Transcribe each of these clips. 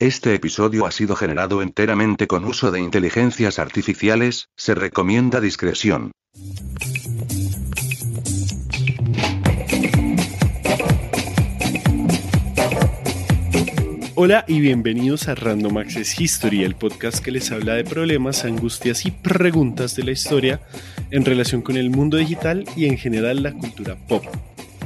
Este episodio ha sido generado enteramente con uso de inteligencias artificiales, se recomienda discreción. Hola y bienvenidos a Random Access History, el podcast que les habla de problemas, angustias y preguntas de la historia en relación con el mundo digital y en general la cultura pop.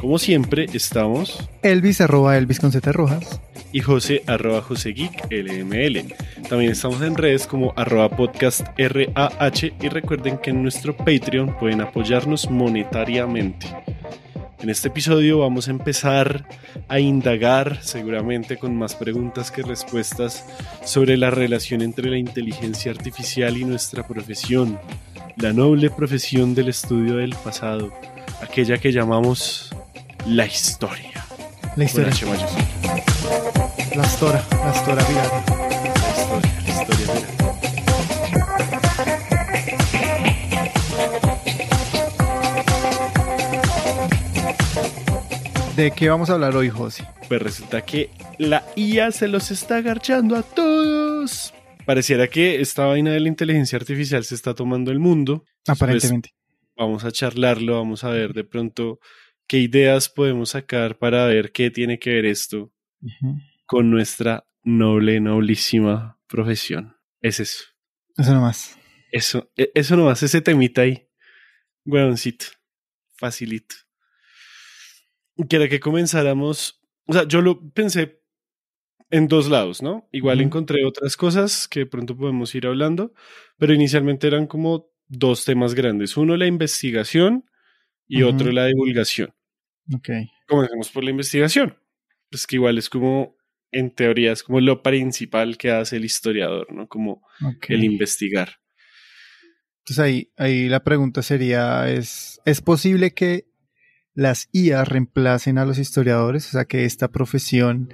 Como siempre, estamos. Elvis, arroba Elvis con Rojas y José arroba José LML. También estamos en redes como arroba podcast RAH y recuerden que en nuestro Patreon pueden apoyarnos monetariamente. En este episodio vamos a empezar a indagar, seguramente con más preguntas que respuestas, sobre la relación entre la inteligencia artificial y nuestra profesión, la noble profesión del estudio del pasado, aquella que llamamos la historia. La historia. La historia, la historia La historia, la historia ¿De qué vamos a hablar hoy, José? Pues resulta que la IA se los está agarchando a todos. Pareciera que esta vaina de la inteligencia artificial se está tomando el mundo. Pues, Aparentemente. vamos a charlarlo, vamos a ver de pronto qué ideas podemos sacar para ver qué tiene que ver esto con nuestra noble, noblísima profesión. Es eso. Eso nomás. Eso, e, eso nomás, ese temita ahí. Weoncito. Facilito. Quiero que comenzáramos. O sea, yo lo pensé en dos lados, ¿no? Igual encontré otras cosas que pronto podemos ir hablando, pero inicialmente eran como dos temas grandes. Uno, la investigación y otro, la divulgación. Ok. Comencemos por la investigación. Es que igual es como en teoría es como lo principal que hace el historiador, ¿no? Como el investigar. Entonces ahí, ahí la pregunta sería, ¿es, ¿es posible que las IA reemplacen a los historiadores? O sea, que esta profesión,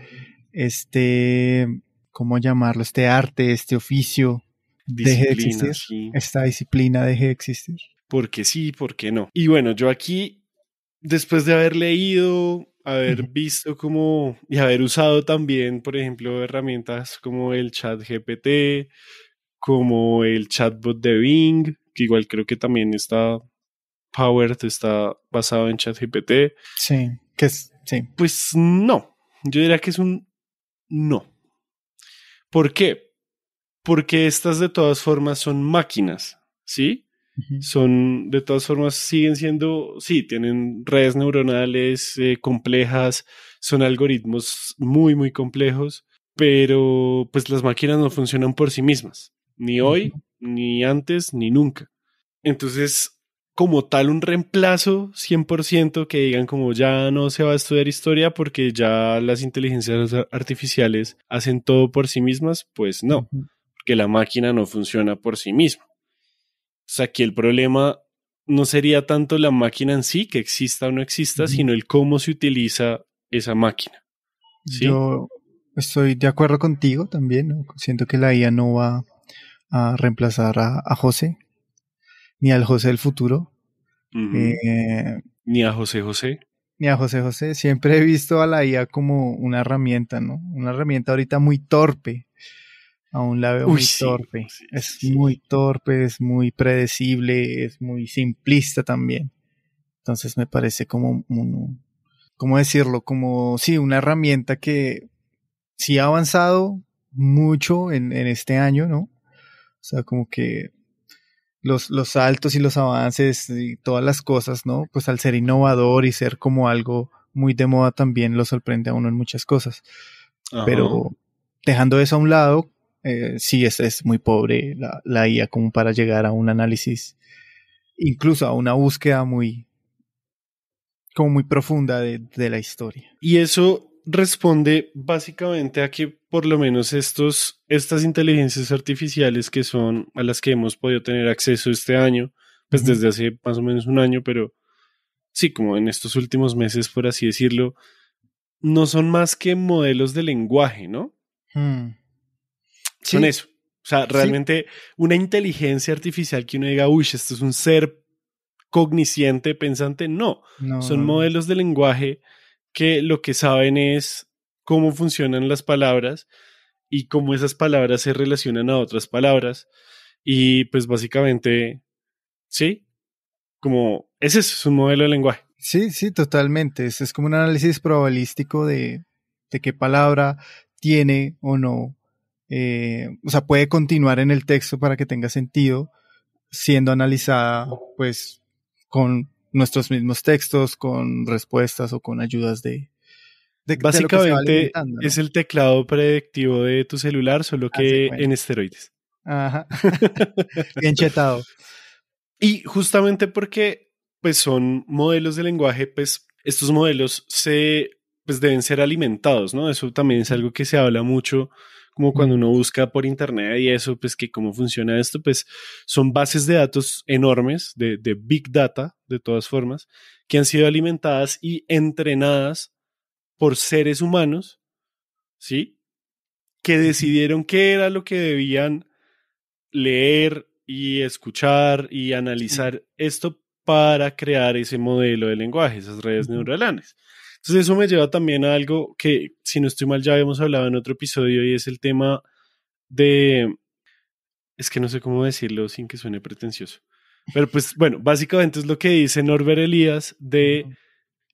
este, ¿cómo llamarlo? Este arte, este oficio, deje de existir. Esta disciplina deje de existir. Porque sí, porque no. Y bueno, yo aquí, después de haber leído haber visto como y haber usado también, por ejemplo, herramientas como el chat GPT, como el chatbot de Bing, que igual creo que también está powered, está basado en chat GPT. Sí, que es, sí. Pues no, yo diría que es un no. ¿Por qué? Porque estas de todas formas son máquinas, ¿sí? Son, de todas formas, siguen siendo, sí, tienen redes neuronales eh, complejas, son algoritmos muy, muy complejos, pero pues las máquinas no funcionan por sí mismas, ni hoy, ni antes, ni nunca. Entonces, como tal un reemplazo 100% que digan como ya no se va a estudiar historia porque ya las inteligencias artificiales hacen todo por sí mismas, pues no, que la máquina no funciona por sí misma. O sea, aquí el problema no sería tanto la máquina en sí, que exista o no exista, sino el cómo se utiliza esa máquina. Yo estoy de acuerdo contigo también. Siento que la IA no va a reemplazar a, José, ni al José del futuro. Eh, ni a José José. Ni a José José. Siempre he visto a la IA como una herramienta, ¿no? Una herramienta ahorita muy torpe, Aún la veo muy torpe. es muy torpe, es muy predecible, es muy simplista también. Entonces me parece como como ¿cómo decirlo? Como, sí, una herramienta que sí ha avanzado mucho en, este año, ¿no? O sea, como que los, los saltos y los avances y todas las cosas, ¿no? Pues al ser innovador y ser como algo muy de moda también lo sorprende a uno en muchas cosas. Pero dejando eso a un lado, eh, sí es, es, muy pobre la, la, IA como para llegar a un análisis, incluso a una búsqueda muy, como muy profunda de, de la historia. Y eso responde básicamente a que por lo menos estos, estas inteligencias artificiales que son a las que hemos podido tener acceso este año, pues desde hace más o menos un año, pero sí, como en estos últimos meses, por así decirlo, no son más que modelos de lenguaje, ¿no? Hmm son eso. O sea, realmente una inteligencia artificial que uno diga, uy, esto es un ser cogniciente, pensante, no. Son modelos de lenguaje que lo que saben es cómo funcionan las palabras y cómo esas palabras se relacionan a otras palabras. Y pues básicamente, sí, como ese es un modelo de lenguaje. Sí, sí, totalmente. Es, es como un análisis probabilístico de, de qué palabra tiene o no eh, o sea, puede continuar en el texto para que tenga sentido, siendo analizada pues con nuestros mismos textos, con respuestas o con ayudas de... Básicamente es el teclado predictivo de tu celular, solo que en esteroides. Ajá. Bien chetado. Y justamente porque pues son modelos de lenguaje, pues estos modelos se pues deben ser alimentados, ¿no? Eso también es algo que se habla mucho como cuando uno busca por internet y eso, pues que cómo funciona esto, pues son bases de datos enormes, de, big data, de todas formas, que han sido alimentadas y entrenadas por seres humanos, ¿sí? Que decidieron qué era lo que debían leer y escuchar y analizar esto para crear ese modelo de lenguaje, esas redes neuronales. Entonces eso me lleva también a algo que, si no estoy mal, ya habíamos hablado en otro episodio y es el tema de... Es que no sé cómo decirlo sin que suene pretencioso. Pero pues bueno, básicamente es lo que dice Norbert Elías de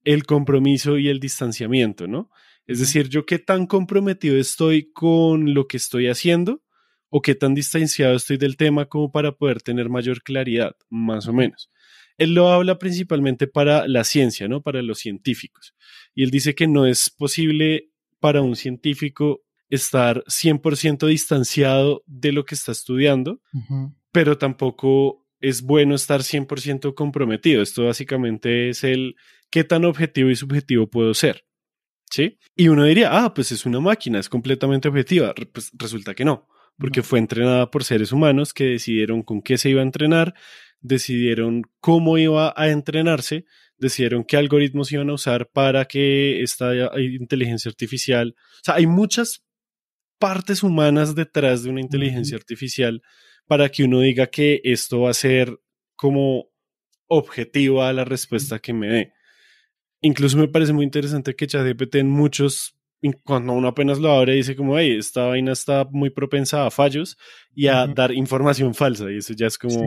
el compromiso y el distanciamiento, ¿no? Es decir, yo qué tan comprometido estoy con lo que estoy haciendo o qué tan distanciado estoy del tema como para poder tener mayor claridad, más o menos él lo habla principalmente para la ciencia, ¿no? Para los científicos. Y él dice que no es posible para un científico estar 100% distanciado de lo que está estudiando, pero tampoco es bueno estar 100% comprometido. Esto básicamente es el qué tan objetivo y subjetivo puedo ser. ¿Sí? Y uno diría, ah, pues es una máquina, es completamente objetiva. Pues resulta que no, porque fue entrenada por seres humanos que decidieron con qué se iba a entrenar, decidieron cómo iba a entrenarse, decidieron qué algoritmos iban a usar para que esta eh, inteligencia artificial, o sea, hay muchas partes humanas detrás de una inteligencia artificial para que uno diga que esto va a ser como objetiva la respuesta que me dé. Incluso me parece muy interesante que ChatGPT en muchos, cuando uno apenas lo abre, dice como, hey, esta vaina está muy propensa a fallos y a dar información falsa. Y eso ya es como,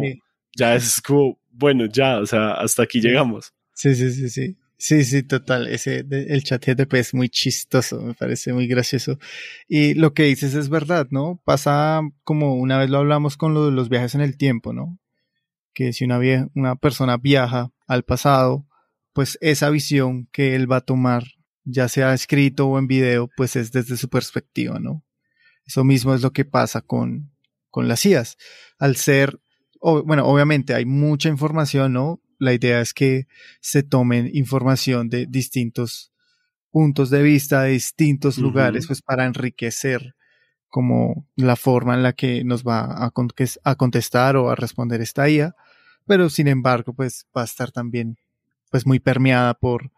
ya es como, bueno, ya, o sea, hasta aquí llegamos. Sí, sí, sí, sí. Sí, sí, total. Ese, el chat GTP es muy chistoso, me parece muy gracioso. Y lo que dices es verdad, ¿no? Pasa como una vez lo hablamos con lo los viajes en el tiempo, ¿no? Que si una, una persona viaja al pasado, pues esa visión que él va a tomar, ya sea escrito o en video, pues es desde su perspectiva, ¿no? Eso mismo es lo que pasa con, con las CIAs. Al ser bueno, obviamente hay mucha información, ¿no? La idea es que se tomen información de distintos puntos de vista, de distintos lugares, pues para enriquecer como la forma en la que nos va a, a contestar o a responder esta IA, pero sin embargo, pues va a estar también pues muy permeada por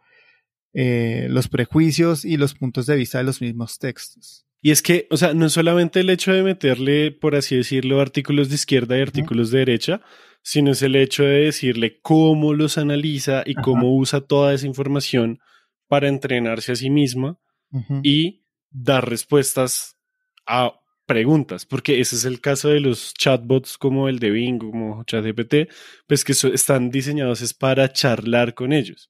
eh, los prejuicios y los puntos de vista de los mismos textos. Y es que, o sea, no es solamente el hecho de meterle, por así decirlo, artículos de izquierda y artículos de derecha, sino es el hecho de decirle cómo los analiza y cómo usa toda esa información para entrenarse a sí misma y dar respuestas a preguntas, porque ese es el caso de los chatbots como el de bingo, como ChatGPT, pues que están diseñados es para charlar con ellos.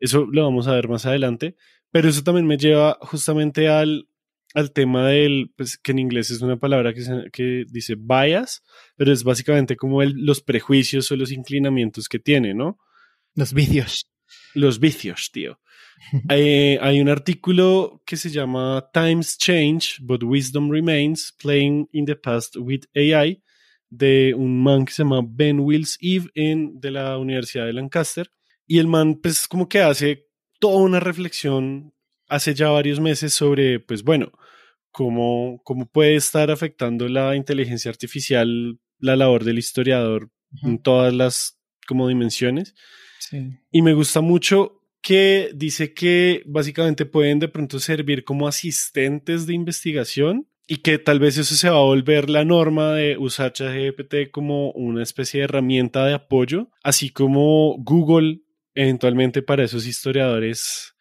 Eso lo vamos a ver más adelante, pero eso también me lleva justamente al al tema del, pues, que en inglés es una palabra que, dice bias, pero es básicamente como los prejuicios o los inclinamientos que tiene, ¿no? Los vicios. Los vicios, tío. Eh, hay un artículo que se llama Times Change, but Wisdom Remains, Playing in the Past with AI, de un man que se llama Ben Wills Eve en, de la Universidad de Lancaster. Y el man, pues, como que hace toda una reflexión hace ya varios meses sobre, pues bueno, cómo, puede estar afectando la inteligencia artificial la labor del historiador en todas las como dimensiones. Y me gusta mucho que dice que básicamente pueden de pronto servir como asistentes de investigación y que tal vez eso se va a volver la norma de usar ChatGPT como una especie de herramienta de apoyo, así como Google eventualmente para esos historiadores,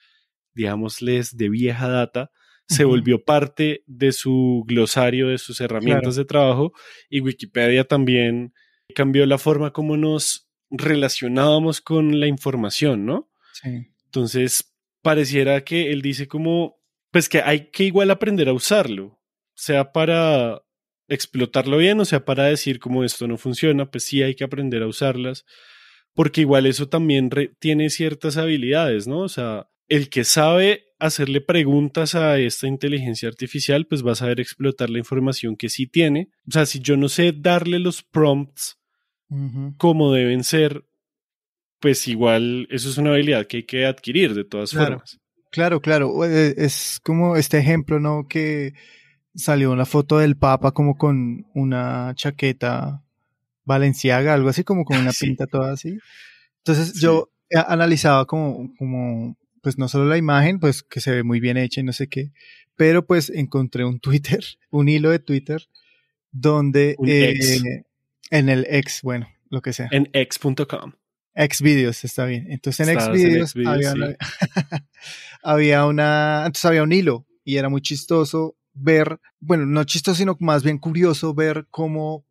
digámosles, de vieja data, se volvió parte de su glosario, de sus herramientas de trabajo y Wikipedia también cambió la forma como nos relacionábamos con la información, ¿no? Sí. Entonces, pareciera que él dice como, pues que hay que igual aprender a usarlo, sea para explotarlo bien o sea para decir como esto no funciona, pues sí hay que aprender a usarlas, porque igual eso también tiene ciertas habilidades, ¿no? O sea, el que sabe hacerle preguntas a esta inteligencia artificial, pues vas a ver explotar la información que sí tiene. O sea, si yo no sé darle los prompts como deben ser, pues igual eso es una habilidad que hay que adquirir de todas formas. Claro, claro. Eh, es como este ejemplo, ¿no? Que salió una foto del Papa como con una chaqueta valenciaga, algo así como con una pinta toda así. Entonces yo eh, analizaba como, como pues no solo la imagen, pues que se ve muy bien hecha y no sé qué, pero pues encontré un Twitter, un hilo de Twitter, donde... Eh, en el ex, bueno, lo que sea. En ex.com. videos, está bien. Entonces en Xvideos videos había, había una... Entonces había un hilo y era muy chistoso ver, bueno, no chistoso, sino más bien curioso ver cómo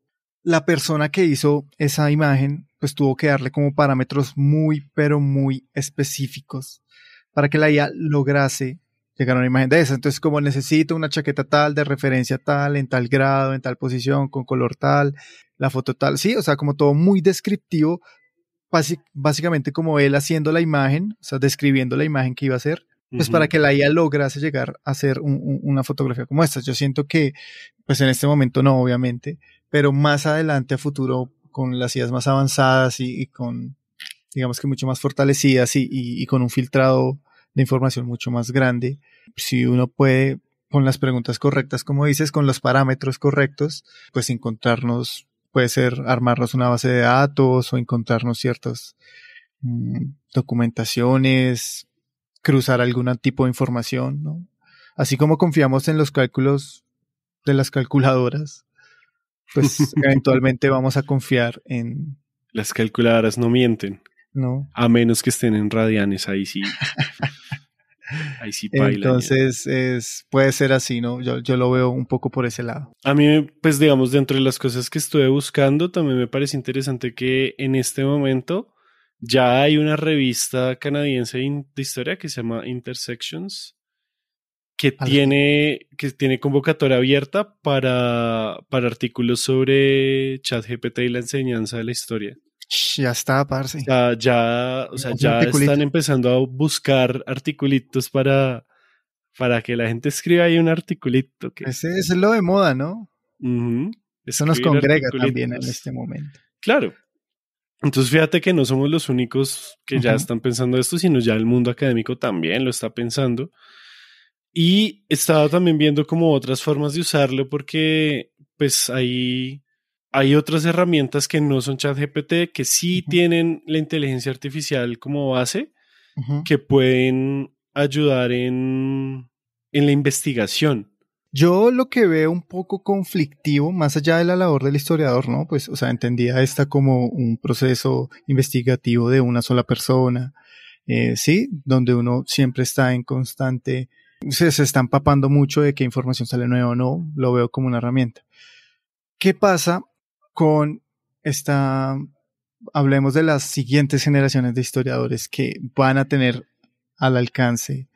la persona que hizo esa imagen, pues tuvo que darle como parámetros muy, pero muy específicos para que la IA lograse llegar a una imagen de esa. Entonces, como necesito una chaqueta tal, de referencia tal, en tal grado, en tal posición, con color tal, la foto tal, sí, o sea, como todo muy descriptivo, básicamente como él haciendo la imagen, o sea, describiendo la imagen que iba a hacer, pues para que la IA lograse llegar a hacer una fotografía como esta. Yo siento que, pues en este momento no, obviamente, pero más adelante a futuro, con las ideas más avanzadas y con digamos que mucho más fortalecidas y, con un filtrado de información mucho más grande. Si uno puede, con las preguntas correctas, como dices, con los parámetros correctos, pues encontrarnos, puede ser armarnos una base de datos o encontrarnos ciertas mm, documentaciones, cruzar algún tipo de información, Así como confiamos en los cálculos de las calculadoras, pues eventualmente vamos a confiar en... Las calculadoras no mienten. A menos que estén en radianes, ahí sí. ahí sí Entonces puede ser así, ¿no? Yo, lo veo un poco por ese lado. A mí, pues digamos, dentro de las cosas que estuve buscando, también me parece interesante que en este momento ya hay una revista canadiense de historia que se llama Intersections, que tiene, que tiene convocatoria abierta para, para artículos sobre ChatGPT y la enseñanza de la historia. Ya está, parce. Ya, o sea, ya están empezando a buscar articulitos para, para que la gente escriba ahí un articulito. Que... Ese, pues es lo de moda, ¿no? Eso nos congrega también en este momento. Claro. Entonces fíjate que no somos los únicos que ya están pensando esto, sino ya el mundo académico también lo está pensando. Y estaba también viendo como otras formas de usarlo porque pues ahí hay otras herramientas que no son ChatGPT, que sí tienen la inteligencia artificial como base, que pueden ayudar en, la investigación. Yo lo que veo un poco conflictivo, más allá de la labor del historiador, ¿no? Pues, o sea, entendía esta como un proceso investigativo de una sola persona, eh, ¿sí? Donde uno siempre está en constante, se, se está empapando mucho de qué información sale nueva o no, lo veo como una herramienta. ¿Qué pasa con esta, hablemos de las siguientes generaciones de historiadores que van a tener al alcance,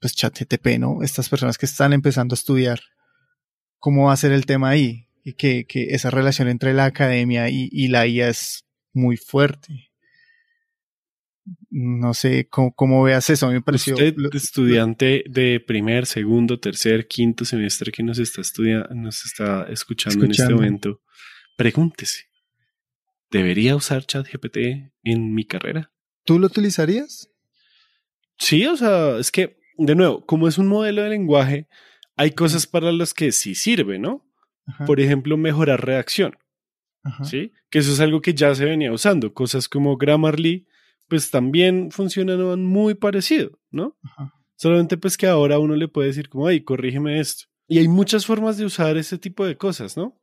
pues ChatGTP, ¿no? Estas personas que están empezando a estudiar, ¿cómo va a ser el tema ahí? Y que, esa relación entre la academia y, la IA es muy fuerte. No sé cómo, veas eso, me pareció. Usted, estudiante de primer, segundo, tercer, quinto semestre que nos está estudiando, nos está escuchando. en este momento Pregúntese, ¿debería usar ChatGPT en mi carrera? ¿Tú lo utilizarías? Sí, o sea, es que, de nuevo, como es un modelo de lenguaje, hay cosas para las que sí sirve, ¿no? Por ejemplo, mejorar reacción, ¿Sí? Que eso es algo que ya se venía usando. Cosas como Grammarly, pues también funcionan muy parecido, ¿no? Solamente pues que ahora uno le puede decir como, ¡ay, corrígeme esto. Y hay muchas formas de usar ese tipo de cosas, ¿no?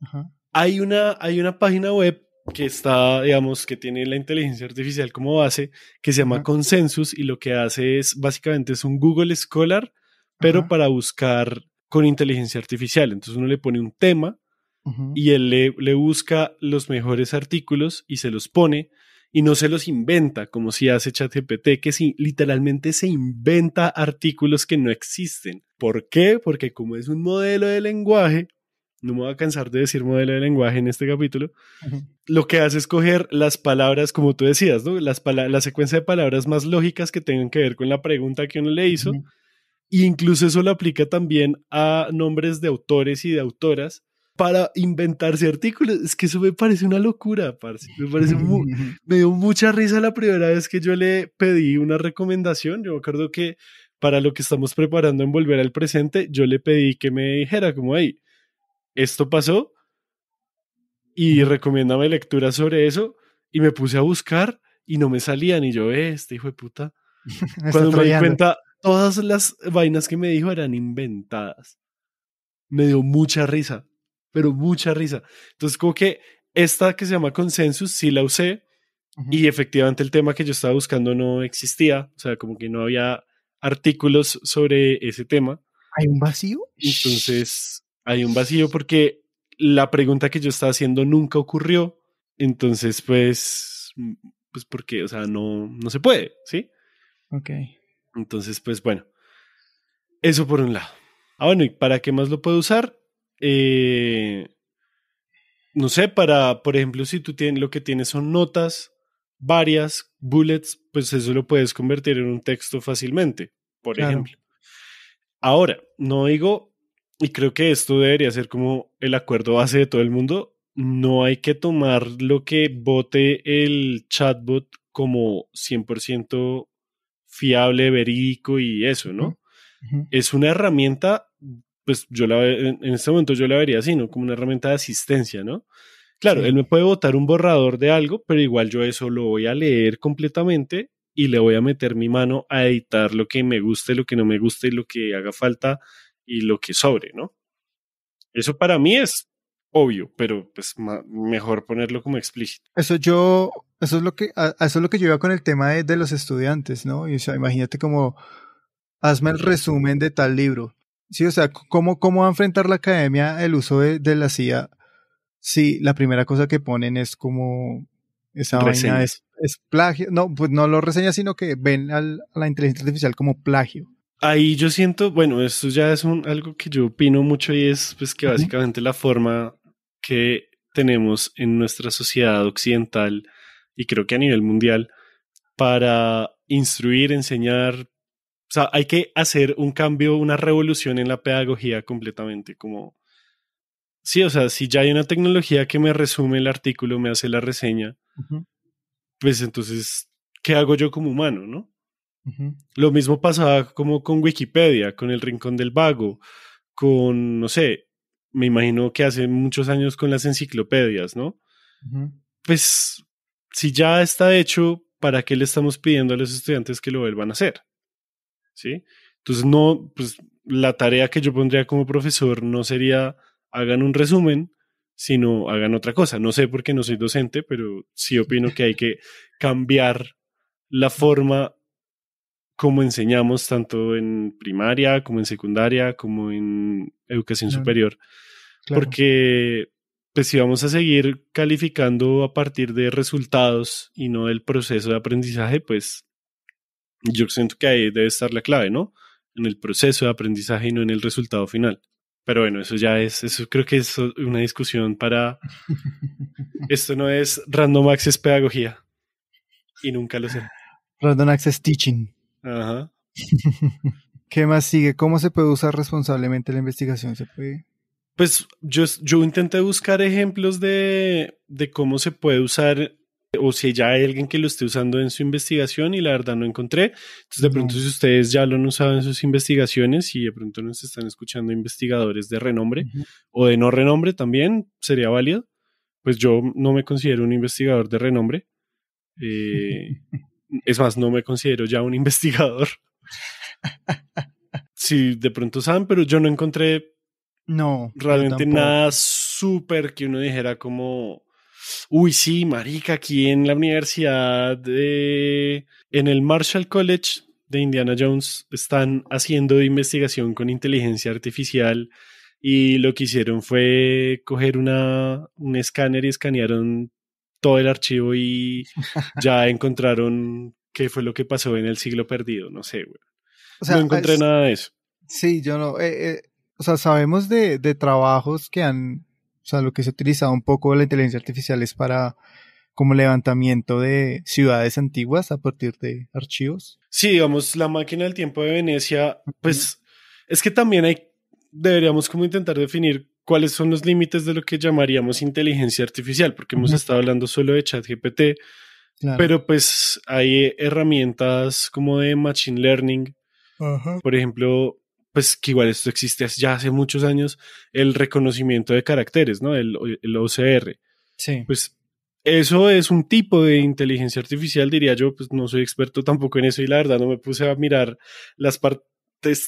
Ajá. Hay una, hay una página web que está, digamos, que tiene la inteligencia artificial como base, que se llama Consensus y lo que hace es, básicamente, es un Google Scholar, pero para buscar con inteligencia artificial. Entonces uno le pone un tema y él le, busca los mejores artículos y se los pone y no se los inventa, como si hace ChatGPT, que si literalmente se inventa artículos que no existen. ¿Por qué? Porque como es un modelo de lenguaje, no me voy a cansar de decir modelo de lenguaje en este capítulo, lo que hace es coger las palabras, como tú decías, Las la secuencia de palabras más lógicas que tengan que ver con la pregunta que uno le hizo. E incluso eso lo aplica también a nombres de autores y de autoras para inventarse artículos. Es que eso me parece una locura, Me, parece me dio mucha risa la primera vez que yo le pedí una recomendación. Yo me acuerdo que para lo que estamos preparando en Volver al Presente, yo le pedí que me dijera como, ahí esto pasó y recomiéndame lectura sobre eso y me puse a buscar y no me salían y yo, eh, este hijo de puta. Cuando me di cuenta, todas las vainas que me dijo eran inventadas. Me dio mucha risa, pero mucha risa. Entonces como que esta que se llama consensus sí la usé y efectivamente el tema que yo estaba buscando no existía, o sea, como que no había artículos sobre ese tema. ¿Hay un vacío? Entonces hay un vacío porque la pregunta que yo estaba haciendo nunca ocurrió. Entonces, pues, mm, pues porque, o sea, no, no se puede, ¿sí? Ok. Entonces, pues bueno, eso por un lado. Ah, bueno, ¿y para qué más lo puedo usar? Eh, no sé, para, por ejemplo, si tú tienes, lo que tienes son notas, varias, bullets, pues eso lo puedes convertir en un texto fácilmente, por ejemplo. Ahora, no digo y creo que esto debería ser como el acuerdo base de todo el mundo. No hay que tomar lo que vote el chatbot como 100% fiable, verídico y eso, ¿no? Es una herramienta, pues yo la en este momento yo la vería así, ¿no? Como una herramienta de asistencia, ¿no? Claro, él me puede votar un borrador de algo, pero igual yo eso lo voy a leer completamente y le voy a meter mi mano a editar lo que me guste, lo que no me guste y lo que haga falta y lo que sobre, ¿no? Eso para mí es obvio, pero pues mejor ponerlo como explícito. Eso yo, eso es lo que, eso es lo que yo iba con el tema de, los estudiantes, ¿no? o sea, imagínate como, hazme el resumen de tal libro. Sí, o sea, ¿cómo, cómo va a enfrentar la academia el uso de, la CIA si la primera cosa que ponen es como esa vaina es, plagio? No, pues no lo reseña, sino que ven al, a la inteligencia artificial como plagio. Ahí yo siento, bueno, esto ya es algo que yo opino mucho y es pues que básicamente la forma que tenemos en nuestra sociedad occidental y creo que a nivel mundial para instruir, enseñar, o sea, hay que hacer un cambio, una revolución en la pedagogía completamente, como sí, o sea, si ya hay una tecnología que me resume el artículo, me hace la reseña, pues entonces, ¿qué hago yo como humano, no? Lo mismo pasaba como con Wikipedia, con el Rincón del Vago, con, no sé, me imagino que hace muchos años con las enciclopedias, ¿no? Pues si ya está hecho, ¿para qué le estamos pidiendo a los estudiantes que lo vuelvan a hacer? ¿Sí? Entonces, no, pues la tarea que yo pondría como profesor no sería hagan un resumen, sino hagan otra cosa. No sé por qué no soy docente, pero sí opino que hay que cambiar la forma como enseñamos tanto en primaria como en secundaria como en educación superior. Porque pues si vamos a seguir calificando a partir de resultados y no del proceso de aprendizaje, pues yo siento que ahí debe estar la clave, ¿no? En el proceso de aprendizaje y no en el resultado final. Pero bueno, eso ya es, eso creo que es una discusión para... Esto no es Random Access Pedagogía. Y nunca lo será. Random Access Teaching. Ajá. ¿Qué más sigue? ¿Cómo se puede usar responsablemente la investigación? ¿Se puede? Pues yo, yo intenté buscar ejemplos de, de cómo se puede usar o si ya hay alguien que lo esté usando en su investigación y la verdad no encontré. Entonces, de pronto, si ustedes ya lo han usado en sus investigaciones y de pronto nos están escuchando investigadores de renombre o de no renombre también, sería válido. Pues yo no me considero un investigador de renombre. Eh, Es más, no me considero ya un investigador. sí, de pronto saben, pero yo no encontré no, realmente nada súper que uno dijera como, uy, sí, marica, aquí en la universidad, de, eh, en el Marshall College de Indiana Jones están haciendo investigación con inteligencia artificial y lo que hicieron fue coger una, un escáner y escanearon todo el archivo y ya encontraron qué fue lo que pasó en el siglo perdido, no sé, no encontré nada de eso. Sí, yo no. Eh, eh, o sea, sabemos de, trabajos que han. O sea, lo que se ha utilizado un poco la inteligencia artificial es para como levantamiento de ciudades antiguas a partir de archivos. Sí, digamos, la máquina del tiempo de Venecia, pues es que también hay, deberíamos como intentar definir cuáles son los límites de lo que llamaríamos inteligencia artificial, porque hemos estado hablando solo de ChatGPT, GPT, pero pues hay herramientas como de Machine Learning, por ejemplo, pues que igual esto existe ya hace muchos años, el reconocimiento de caracteres, ¿no? El, OCR. Sí. Pues eso es un tipo de inteligencia artificial, diría yo, pues no soy experto tampoco en eso y la verdad no me puse a mirar las, partes,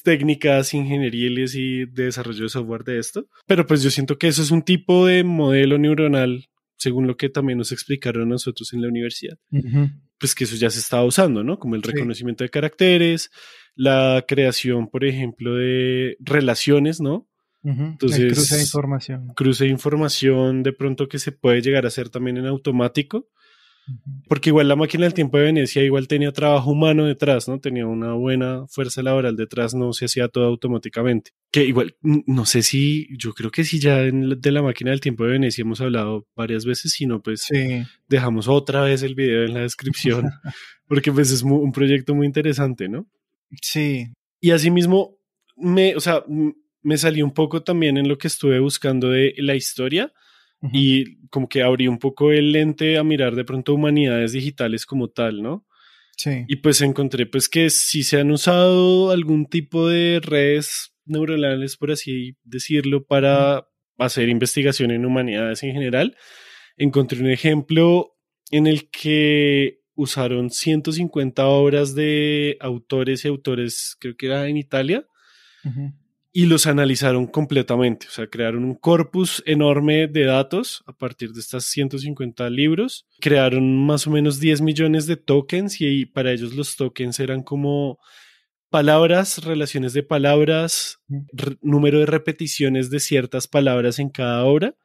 técnicas ingenieriles y de desarrollo de software de esto. Pero pues yo siento que eso es un tipo de modelo neuronal, según lo que también nos explicaron nosotros en la universidad. Pues que eso ya se estaba usando, ¿no? Como el reconocimiento de caracteres, la creación, por ejemplo, de relaciones, ¿no? Entonces, cruce de información. Cruce de información de pronto que se puede llegar a hacer también en automático porque igual la máquina del tiempo de Venecia igual tenía trabajo humano detrás, ¿no? Tenía una buena fuerza laboral detrás, no se hacía todo automáticamente. Que igual, no sé si, yo creo que si ya en, de la máquina del tiempo de Venecia hemos hablado varias veces, sino pues dejamos otra vez el video en la descripción, porque pues es un proyecto muy interesante, ¿no? Sí. Y asimismo, me, o sea, me salió un poco también en lo que estuve buscando de la historia y como que abrí un poco el lente a mirar de pronto humanidades digitales como tal, ¿no? Sí. Y pues encontré pues que si se han usado algún tipo de redes neuronales, por así decirlo, para hacer investigación en humanidades en general, encontré un ejemplo en el que usaron 150 obras de autores y autores, creo que era en Italia, y los analizaron completamente, o sea, crearon un corpus enorme de datos a partir de estas 150 libros, crearon más o menos 10 millones de tokens y para ellos los tokens eran como palabras, relaciones de palabras, número de repeticiones de ciertas palabras en cada obra.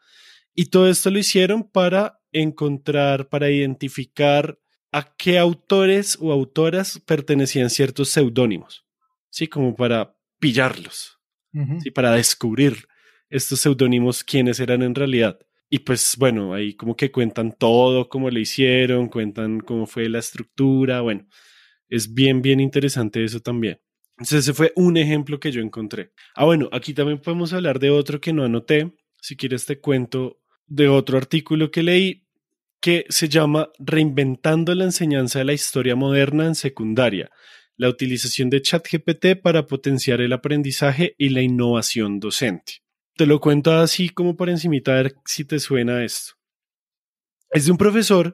Y todo esto lo hicieron para encontrar, para identificar a qué autores o autoras pertenecían ciertos seudónimos, ¿sí? Como para pillarlos y para descubrir estos seudónimos quiénes eran en realidad. Y pues bueno, ahí como que cuentan todo, cómo le hicieron, cuentan cómo fue la estructura, bueno, es bien, bien interesante eso también. Entonces ese fue un ejemplo que yo encontré. Ah, bueno, aquí también podemos hablar de otro que no anoté, si quieres te cuento de otro artículo que leí que se llama Reinventando la enseñanza de la historia moderna en secundaria la utilización de ChatGPT para potenciar el aprendizaje y la innovación docente. Te lo cuento así como para encimita ver si te suena esto. Es de un profesor,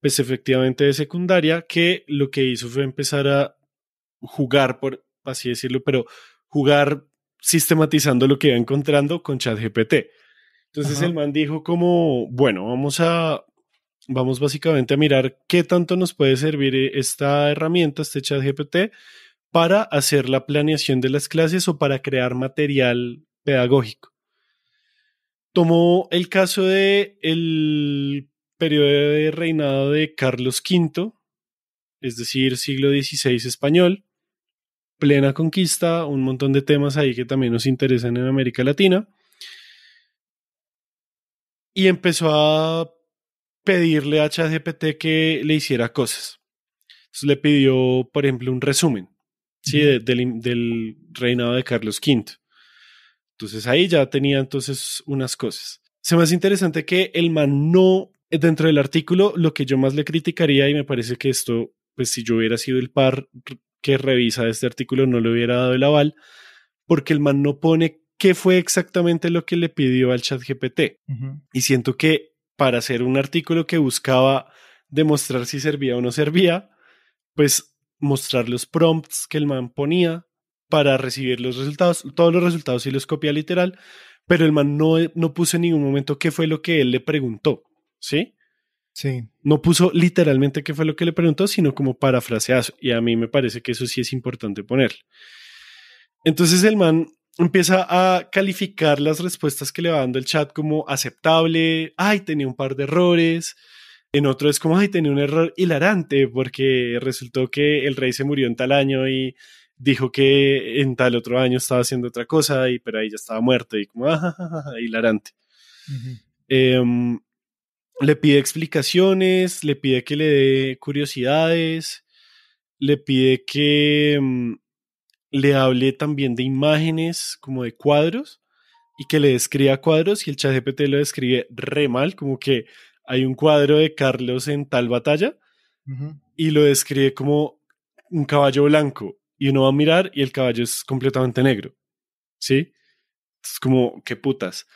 pues efectivamente de secundaria, que lo que hizo fue empezar a jugar, por así decirlo, pero jugar sistematizando lo que iba encontrando con ChatGPT. Entonces el man dijo como, bueno, vamos a vamos básicamente a mirar qué tanto nos puede servir eh, esta herramienta, este chat GPT, para hacer la planeación de las clases o para crear material pedagógico. Tomó el caso de el periodo de reinado de Carlos V, es decir, siglo XVI español, plena conquista, un montón de temas ahí que también nos interesan en América Latina. Y empezó a pedirle a ChatGPT que le hiciera cosas. Entonces le pidió, por ejemplo, un resumen ¿sí? del, reinado de Carlos V. Entonces ahí ya tenía entonces unas cosas. Se me hace interesante que el man no, dentro del artículo, lo que yo más le criticaría y me parece que esto, pues si yo hubiera sido el par que revisa este artículo, no le hubiera dado el aval, porque el man no pone qué fue exactamente lo que le pidió al ChatGPT Y siento que para hacer un artículo que buscaba demostrar si servía o no servía, pues mostrar los prompts que el man ponía para recibir los resultados, todos los resultados y los copia literal, pero el man no, no puso en ningún momento qué fue lo que él le preguntó, ¿sí? Sí. No puso literalmente qué fue lo que le preguntó, sino como parafraseazo, y a mí me parece que eso sí es importante poner. Entonces el man empieza a calificar las respuestas que le va dando el chat como aceptable, ay, tenía un par de errores, en otro es como, ay, tenía un error hilarante porque resultó que el rey se murió en tal año y dijo que en tal otro año estaba haciendo otra cosa, y, pero ahí ya estaba muerto y como, ah, hilarante. Em, le pide explicaciones, le pide que le dé curiosidades, le pide que mm, le hablé también de imágenes, como de cuadros, y que le describa cuadros, y el GPT lo describe re mal, como que hay un cuadro de Carlos en tal batalla, y lo describe como un caballo blanco, y uno va a mirar y el caballo es completamente negro, ¿sí? Es como, que putas.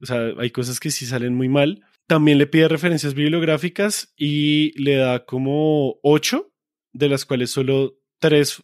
O sea, hay cosas que si salen muy mal. También le pide referencias bibliográficas y le da como ocho, de las cuales solo tres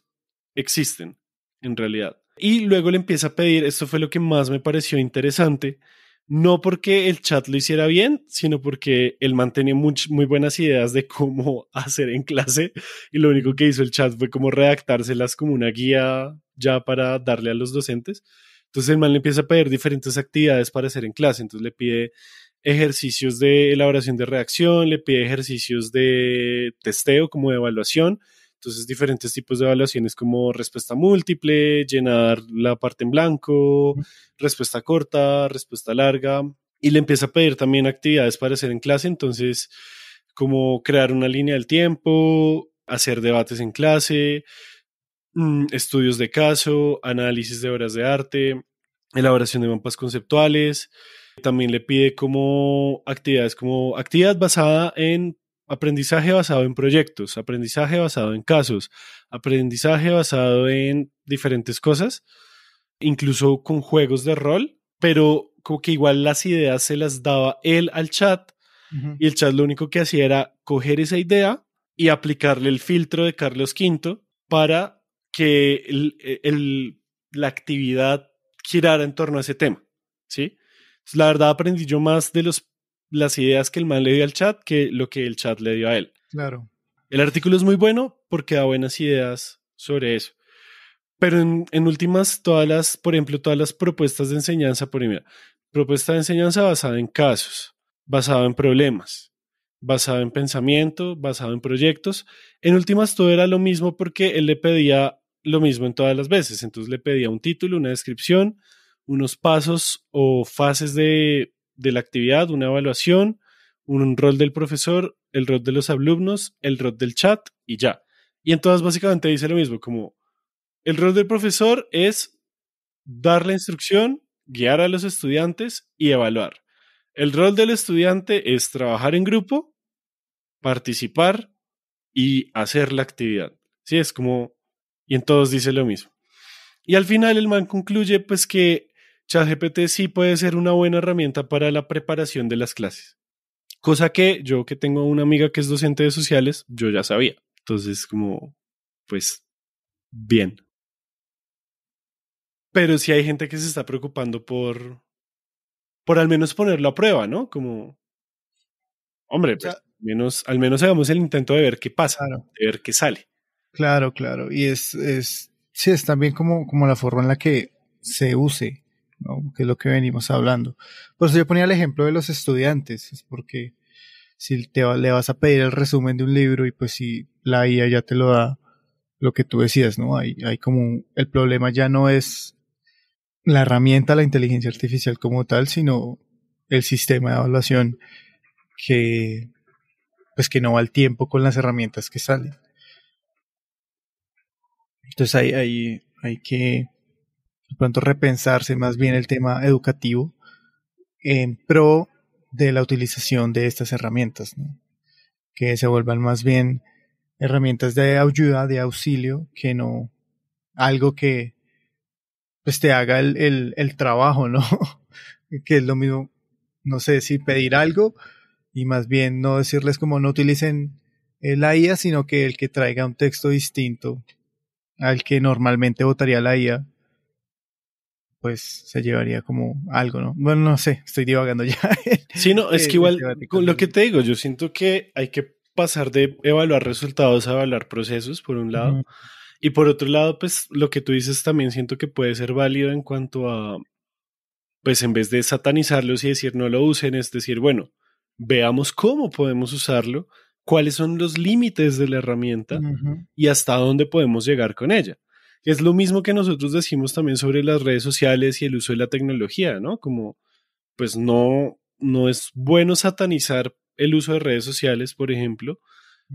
existen, en realidad. Y luego le empieza a pedir, esto fue lo que más me pareció interesante, no porque el chat lo hiciera bien, sino porque él mantenía muy, muy buenas ideas de cómo hacer en clase y lo único que hizo el chat fue como redactárselas como una guía ya para darle a los docentes. Entonces el man le empieza a pedir diferentes actividades para hacer en clase, entonces le pide ejercicios de elaboración de reacción, le pide ejercicios de testeo como de evaluación, entonces, diferentes tipos de evaluaciones como respuesta múltiple, llenar la parte en blanco, respuesta corta, respuesta larga. Y le empieza a pedir también actividades para hacer en clase. Entonces, como crear una línea del tiempo, hacer debates en clase, mm, estudios de caso, análisis de obras de arte, elaboración de mapas conceptuales. También le pide como actividades, como actividad basada en aprendizaje basado en proyectos, aprendizaje basado en casos, aprendizaje basado en diferentes cosas, incluso con juegos de rol, pero como que igual las ideas se las daba él al chat y el chat lo único que hacía era coger esa idea y aplicarle el filtro de Carlos V para que la actividad girara en torno a ese tema, ¿sí? la verdad aprendí yo más de los las ideas que el man le dio al chat que lo que el chat le dio a él. Claro. El artículo es muy bueno porque da buenas ideas sobre eso. Pero en, últimas, todas las, por ejemplo, todas las propuestas de enseñanza, por ejemplo, propuesta de enseñanza basada en casos, basada en problemas, basada en pensamiento, basada en proyectos. En últimas, todo era lo mismo porque él le pedía lo mismo en todas las veces. Entonces le pedía un título, una descripción, unos pasos o fases de de la actividad, una evaluación, un rol del profesor, el rol de los alumnos, el rol del chat y ya. Y en básicamente dice lo mismo, como el rol del profesor es dar la instrucción, guiar a los estudiantes y evaluar. El rol del estudiante es trabajar en grupo, participar y hacer la actividad. Sí, es como, y en todos dice lo mismo. Y al final el man concluye pues que ChatGPT sí puede ser una buena herramienta para la preparación de las clases. Cosa que yo que tengo una amiga que es docente de sociales, yo ya sabía. Entonces, como, pues, bien. Pero sí hay gente que se está preocupando por, por al menos ponerlo a prueba, ¿no? Como, hombre, pues, al, menos, al menos hagamos el intento de ver qué pasa, de ver qué sale. Claro, claro. Y es, es, sí, es también como, como la forma en la que se use ¿no? que es lo que venimos hablando. Por eso yo ponía el ejemplo de los estudiantes, es porque si te le vas a pedir el resumen de un libro y pues si la IA ya te lo da, lo que tú decías, ¿no? Hay, hay como el problema ya no es la herramienta, la inteligencia artificial como tal, sino el sistema de evaluación que pues que no va al tiempo con las herramientas que salen. Entonces hay, hay, hay que pronto repensarse más bien el tema educativo en eh, pro de la utilización de estas herramientas, que se vuelvan más bien herramientas de ayuda, de auxilio, que no algo que pues te haga el, trabajo, ¿no? que es lo mismo, no sé, si pedir algo y más bien no decirles como no utilicen la IA, sino que el que traiga un texto distinto al que normalmente votaría la IA, pues se llevaría como algo, ¿no? Bueno, no sé, estoy divagando ya. Sí, no, es que eh, igual, lo que te digo, yo siento que hay que pasar de evaluar resultados a evaluar procesos, por un lado. Y por otro lado, pues lo que tú dices también siento que puede ser válido en cuanto a, pues en vez de satanizarlos y decir no lo usen, es decir, bueno, veamos cómo podemos usarlo, cuáles son los límites de la herramienta y hasta dónde podemos llegar con ella es lo mismo que nosotros decimos también sobre las redes sociales y el uso de la tecnología, ¿no? Como, pues no, no es bueno satanizar el uso de redes sociales, por ejemplo,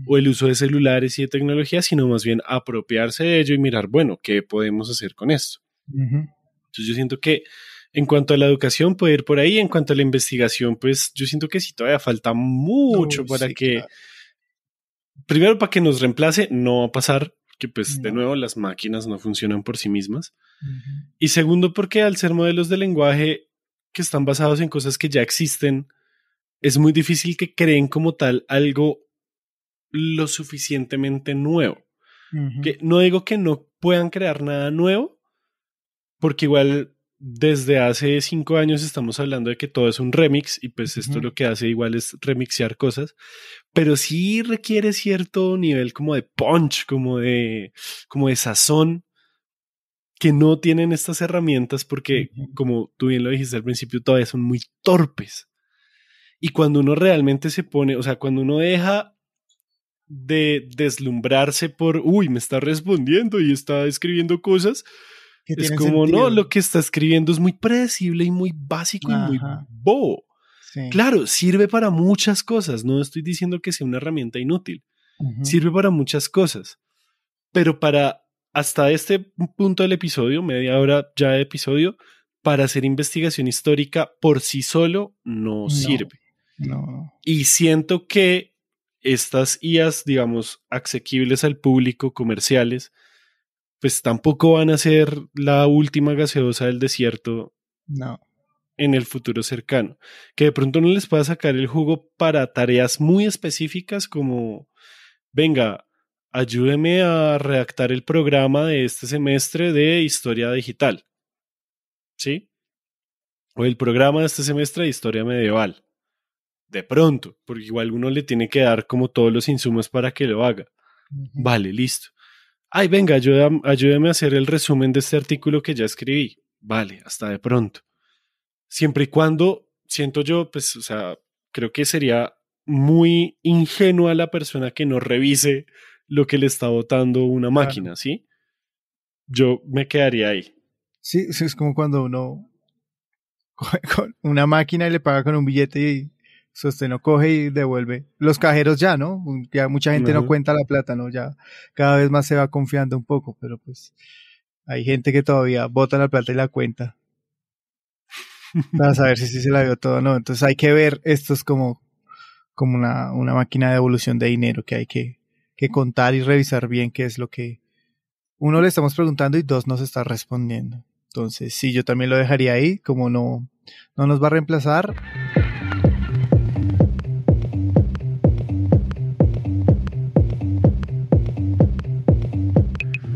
o el uso de celulares y de tecnología, sino más bien apropiarse de ello y mirar, bueno, ¿qué podemos hacer con esto? Entonces yo siento que en cuanto a la educación puede ir por ahí, en cuanto a la investigación, pues yo siento que sí, todavía falta mucho para que... Primero, para que nos reemplace, no va a pasar, que pues de nuevo las máquinas no funcionan por sí mismas. Y segundo, porque al ser modelos de lenguaje que están basados en cosas que ya existen, es muy difícil que creen como tal algo lo suficientemente nuevo. que no digo que no puedan crear nada nuevo, porque igual desde hace cinco años estamos hablando de que todo es un remix y pues esto lo que hace igual es remixear cosas, pero sí requiere cierto nivel como de punch, como de, como de sazón que no tienen estas herramientas porque, como tú bien lo dijiste al principio, todavía son muy torpes. Y cuando uno realmente se pone, o sea, cuando uno deja de deslumbrarse por, uy, me está respondiendo y está escribiendo cosas, es como, no, lo que está escribiendo es muy predecible y muy básico y muy bobo. Claro, sirve para muchas cosas. No estoy diciendo que sea una herramienta inútil. Sirve para muchas cosas. Pero para hasta este punto del episodio, media hora ya de episodio, para hacer investigación histórica por sí solo no, sirve. No. Y siento que estas IAs, digamos, asequibles al público, comerciales, pues tampoco van a ser la última gaseosa del desierto. No. En el futuro cercano. Que de pronto no les pueda sacar el jugo para tareas muy específicas como, venga, ayúdeme a redactar el programa de este semestre de historia digital. ¿Sí? O el programa de este semestre de historia medieval. De pronto, porque igual uno le tiene que dar como todos los insumos para que lo haga. Vale, listo ay, venga, ayúdame a hacer el resumen de este artículo que ya escribí. Vale, hasta de pronto. Siempre y cuando, siento yo, pues, o sea, creo que sería muy ingenua la persona que no revise lo que le está votando una máquina, ¿sí? Yo me quedaría ahí. Sí, es como cuando uno con una máquina y le paga con un billete y o usted no coge y devuelve. Los cajeros ya, ¿no? Ya mucha gente no cuenta la plata, ¿no? Ya cada vez más se va confiando un poco, pero pues hay gente que todavía bota la plata y la cuenta. Para saber si, se la dio todo o no. Entonces hay que ver esto es como, como una, una máquina de evolución de dinero que hay que, contar y revisar bien qué es lo que uno le estamos preguntando y dos nos está respondiendo. Entonces, sí, yo también lo dejaría ahí, como no, no nos va a reemplazar,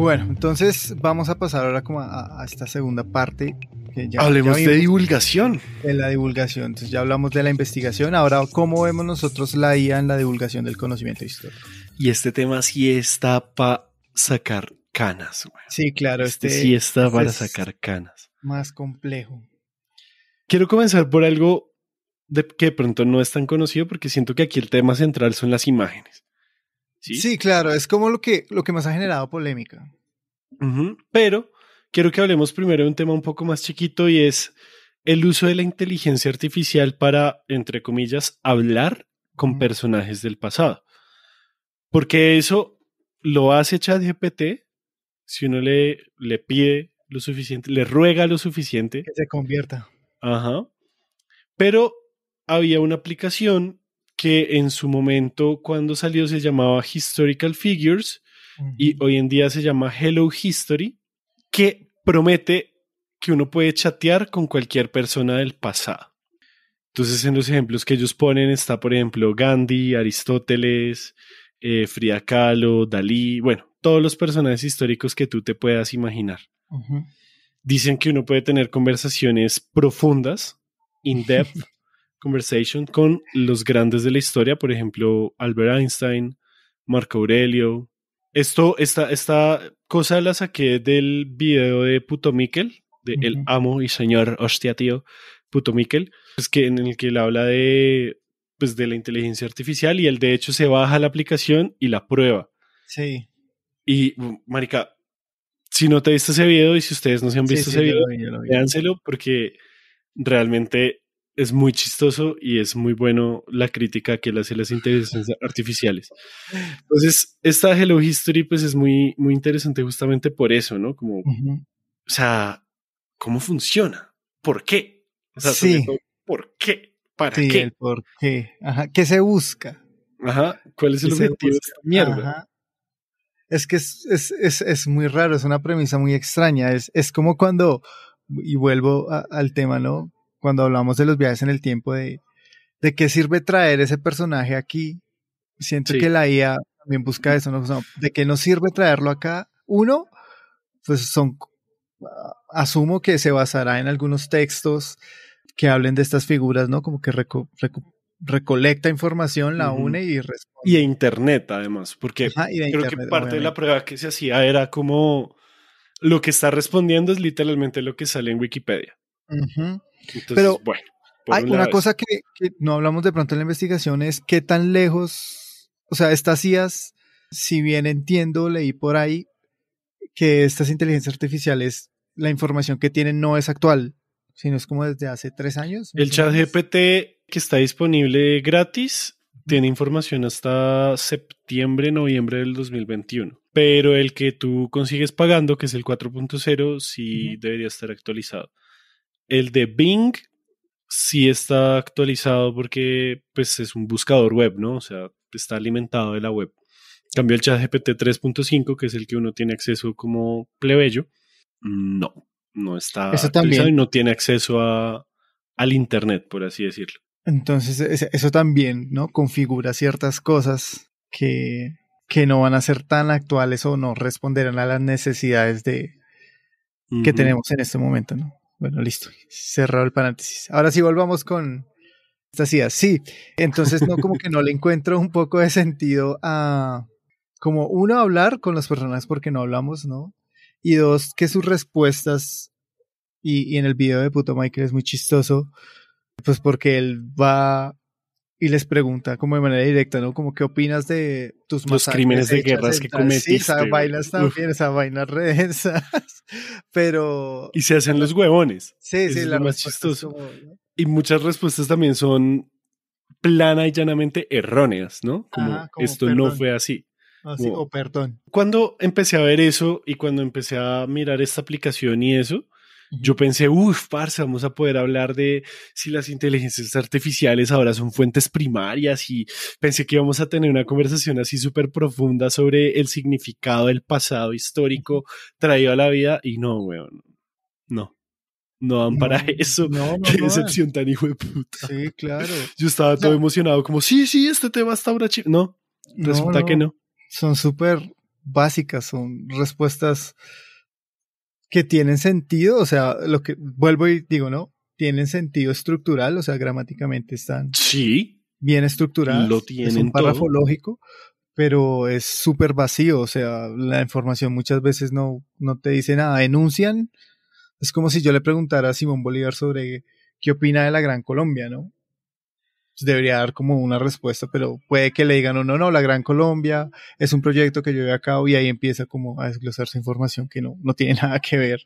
Bueno, entonces vamos a pasar ahora como a, esta segunda parte. Hablemos de divulgación. De la divulgación. Entonces ya hablamos de la investigación. Ahora, ¿cómo vemos nosotros la IA en la divulgación del conocimiento histórico? Y este tema sí está para sacar canas. Sí, claro. Este, este sí está este para sacar canas. Más complejo. Quiero comenzar por algo de que pronto no es tan conocido porque siento que aquí el tema central son las imágenes. Sí, claro, es como lo que, lo que más ha generado polémica. Pero quiero que hablemos primero de un tema un poco más chiquito y es el uso de la inteligencia artificial para, entre comillas, hablar con personajes del pasado. Porque eso lo hace ChatGPT si uno le, le pide lo suficiente, le ruega lo suficiente. Que se convierta. Ajá. Pero había una aplicación que en su momento cuando salió se llamaba Historical Figures y hoy en día se llama Hello History, que promete que uno puede chatear con cualquier persona del pasado. Entonces en los ejemplos que ellos ponen está, por ejemplo, Gandhi, Aristóteles, eh, Frida Kahlo, Dalí, bueno, todos los personajes históricos que tú te puedas imaginar. Dicen que uno puede tener conversaciones profundas, in-depth, Conversation con los grandes de la historia, por ejemplo, Albert Einstein, Marco Aurelio. Esto, esta, esta cosa la saqué del video de Puto Miquel, de El Amo y Señor, hostia tío, Puto Miquel, es pues, que, en el que él habla de, pues, de la inteligencia artificial y él de hecho se baja la aplicación y la prueba. Sí. Y, marica, si no te viste ese video y si ustedes no se han visto ese video, véanselo porque realmente es muy chistoso y es muy bueno la crítica que él hace a las inteligencias artificiales. Entonces, esta Hello History pues es muy, muy interesante justamente por eso, ¿no? Como, o sea, ¿cómo funciona? ¿Por qué? O sea, sí. ¿por qué? ¿Para qué? ¿Por qué? Ajá. ¿Qué se busca? Ajá. ¿Cuál es el objetivo de esta mierda? Es que es, muy raro, es una premisa muy extraña. Es, es como cuando, y vuelvo al tema, ¿no? cuando hablamos de los viajes en el tiempo, de, de qué sirve traer ese personaje aquí. Siento que la IA también busca eso, ¿no? ¿De qué nos sirve traerlo acá? Uno, pues son, asumo que se basará en algunos textos que hablen de estas figuras, ¿no? Como que recolecta información, la une y responde. Y de internet, además, porque creo que parte de la prueba que se hacía era como lo que está respondiendo es literalmente lo que sale en Wikipedia. Ajá. Pero bueno, hay una cosa que, no hablamos de pronto en la investigación es qué tan lejos, o sea, estas CIAs, si bien entiendo, leí por ahí que estas inteligencias artificiales, la información que tienen no es actual, sino es como desde hace tres años. El chat GPT que está disponible gratis tiene información hasta septiembre, noviembre del 2021. Pero el que tú consigues pagando, que es el 4.0, sí debería estar actualizado. El de Bing sí está actualizado porque pues, es un buscador web, ¿no? O sea, está alimentado de la web. Cambió el chat GPT 3.5, que es el que uno tiene acceso como plebeyo. No, no está actualizado y no tiene acceso a, al Internet, por así decirlo. Entonces, e-, eso también, ¿no? Configura ciertas cosas que, que no van a ser tan actuales o no responderán a las necesidades de, que tenemos en este momento, ¿no? Bueno, listo. Cerrado el paréntesis. Ahora sí, volvamos con estas ideas. Sí, entonces no como que no le encuentro un poco de sentido a como uno hablar con las personas porque no hablamos, ¿no? Y dos, que sus respuestas y, y en el video de puto Michael es muy chistoso, pues porque él va y les pregunta como de manera directa, ¿no? Como qué opinas de tus Los crímenes de guerras que cometiste. Sí, esas también, pero... Y se hacen los huevones. Sí, sí, la lo más chistoso. Y muchas respuestas también son plana y llanamente erróneas, ¿no? Como, esto no fue así. Así, ah, o perdón. Cuando empecé a ver eso y cuando empecé a mirar esta aplicación y eso, yo pensé, uff, parce, vamos a poder hablar de si las inteligencias artificiales ahora son fuentes primarias y pensé que íbamos a tener una conversación así súper profunda sobre el significado del pasado histórico traído a la vida y no, weón, no. No van para eso. No, no, Qué decepción tan hijo de puta. Sí, claro. Yo estaba todo emocionado, como, sí, sí, este tema está ahora chido. No, resulta que no. Son súper básicas, son respuestas que tienen sentido, o sea, lo que vuelvo y digo, ¿no? Tienen sentido estructural, o sea, gramáticamente están sí, bien estructural Lo tienen es un párrafo lógico, pero es súper vacío, o sea, la información muchas veces no, no te dice nada, enuncian. Es como si yo le preguntara a Simón Bolívar sobre qué opina de la Gran Colombia, ¿no? Pues, debería dar como una respuesta, pero puede que le digan, no, no, no, la Gran Colombia es un proyecto que llevé a cabo y ahí empieza como a desglosarse información que no, no tiene nada que ver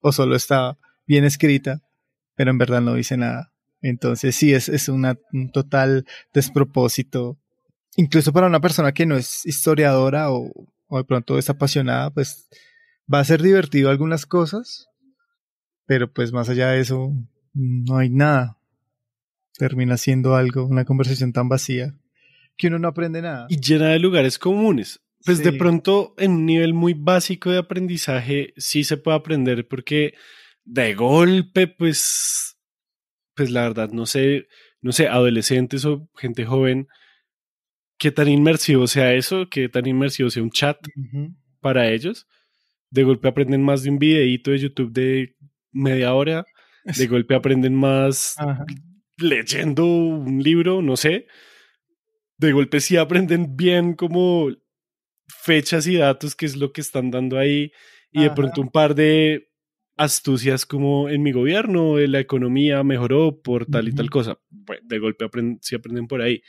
o solo está bien escrita, pero en verdad no dice nada. Entonces sí, es, es una, un total despropósito. Incluso para una persona que no es historiadora o, o de pronto es apasionada, pues va a ser divertido algunas cosas, pero pues más allá de eso no hay nada termina siendo algo, una conversación tan vacía, que uno no aprende nada. Y llena de lugares comunes. Pues de pronto en un nivel muy básico de aprendizaje sí se puede aprender porque de golpe, pues, pues la verdad, no sé, no sé, adolescentes o gente joven, qué tan inmersivo sea eso, qué tan inmersivo sea un chat para ellos. De golpe aprenden más de un videíto de YouTube de media hora. De golpe aprenden más leyendo un libro, no sé, de golpe sí aprenden bien como fechas y datos, que es lo que están dando ahí, y de pronto un par de astucias como en mi gobierno, la economía mejoró por tal y tal cosa. de golpe sí aprenden por ahí.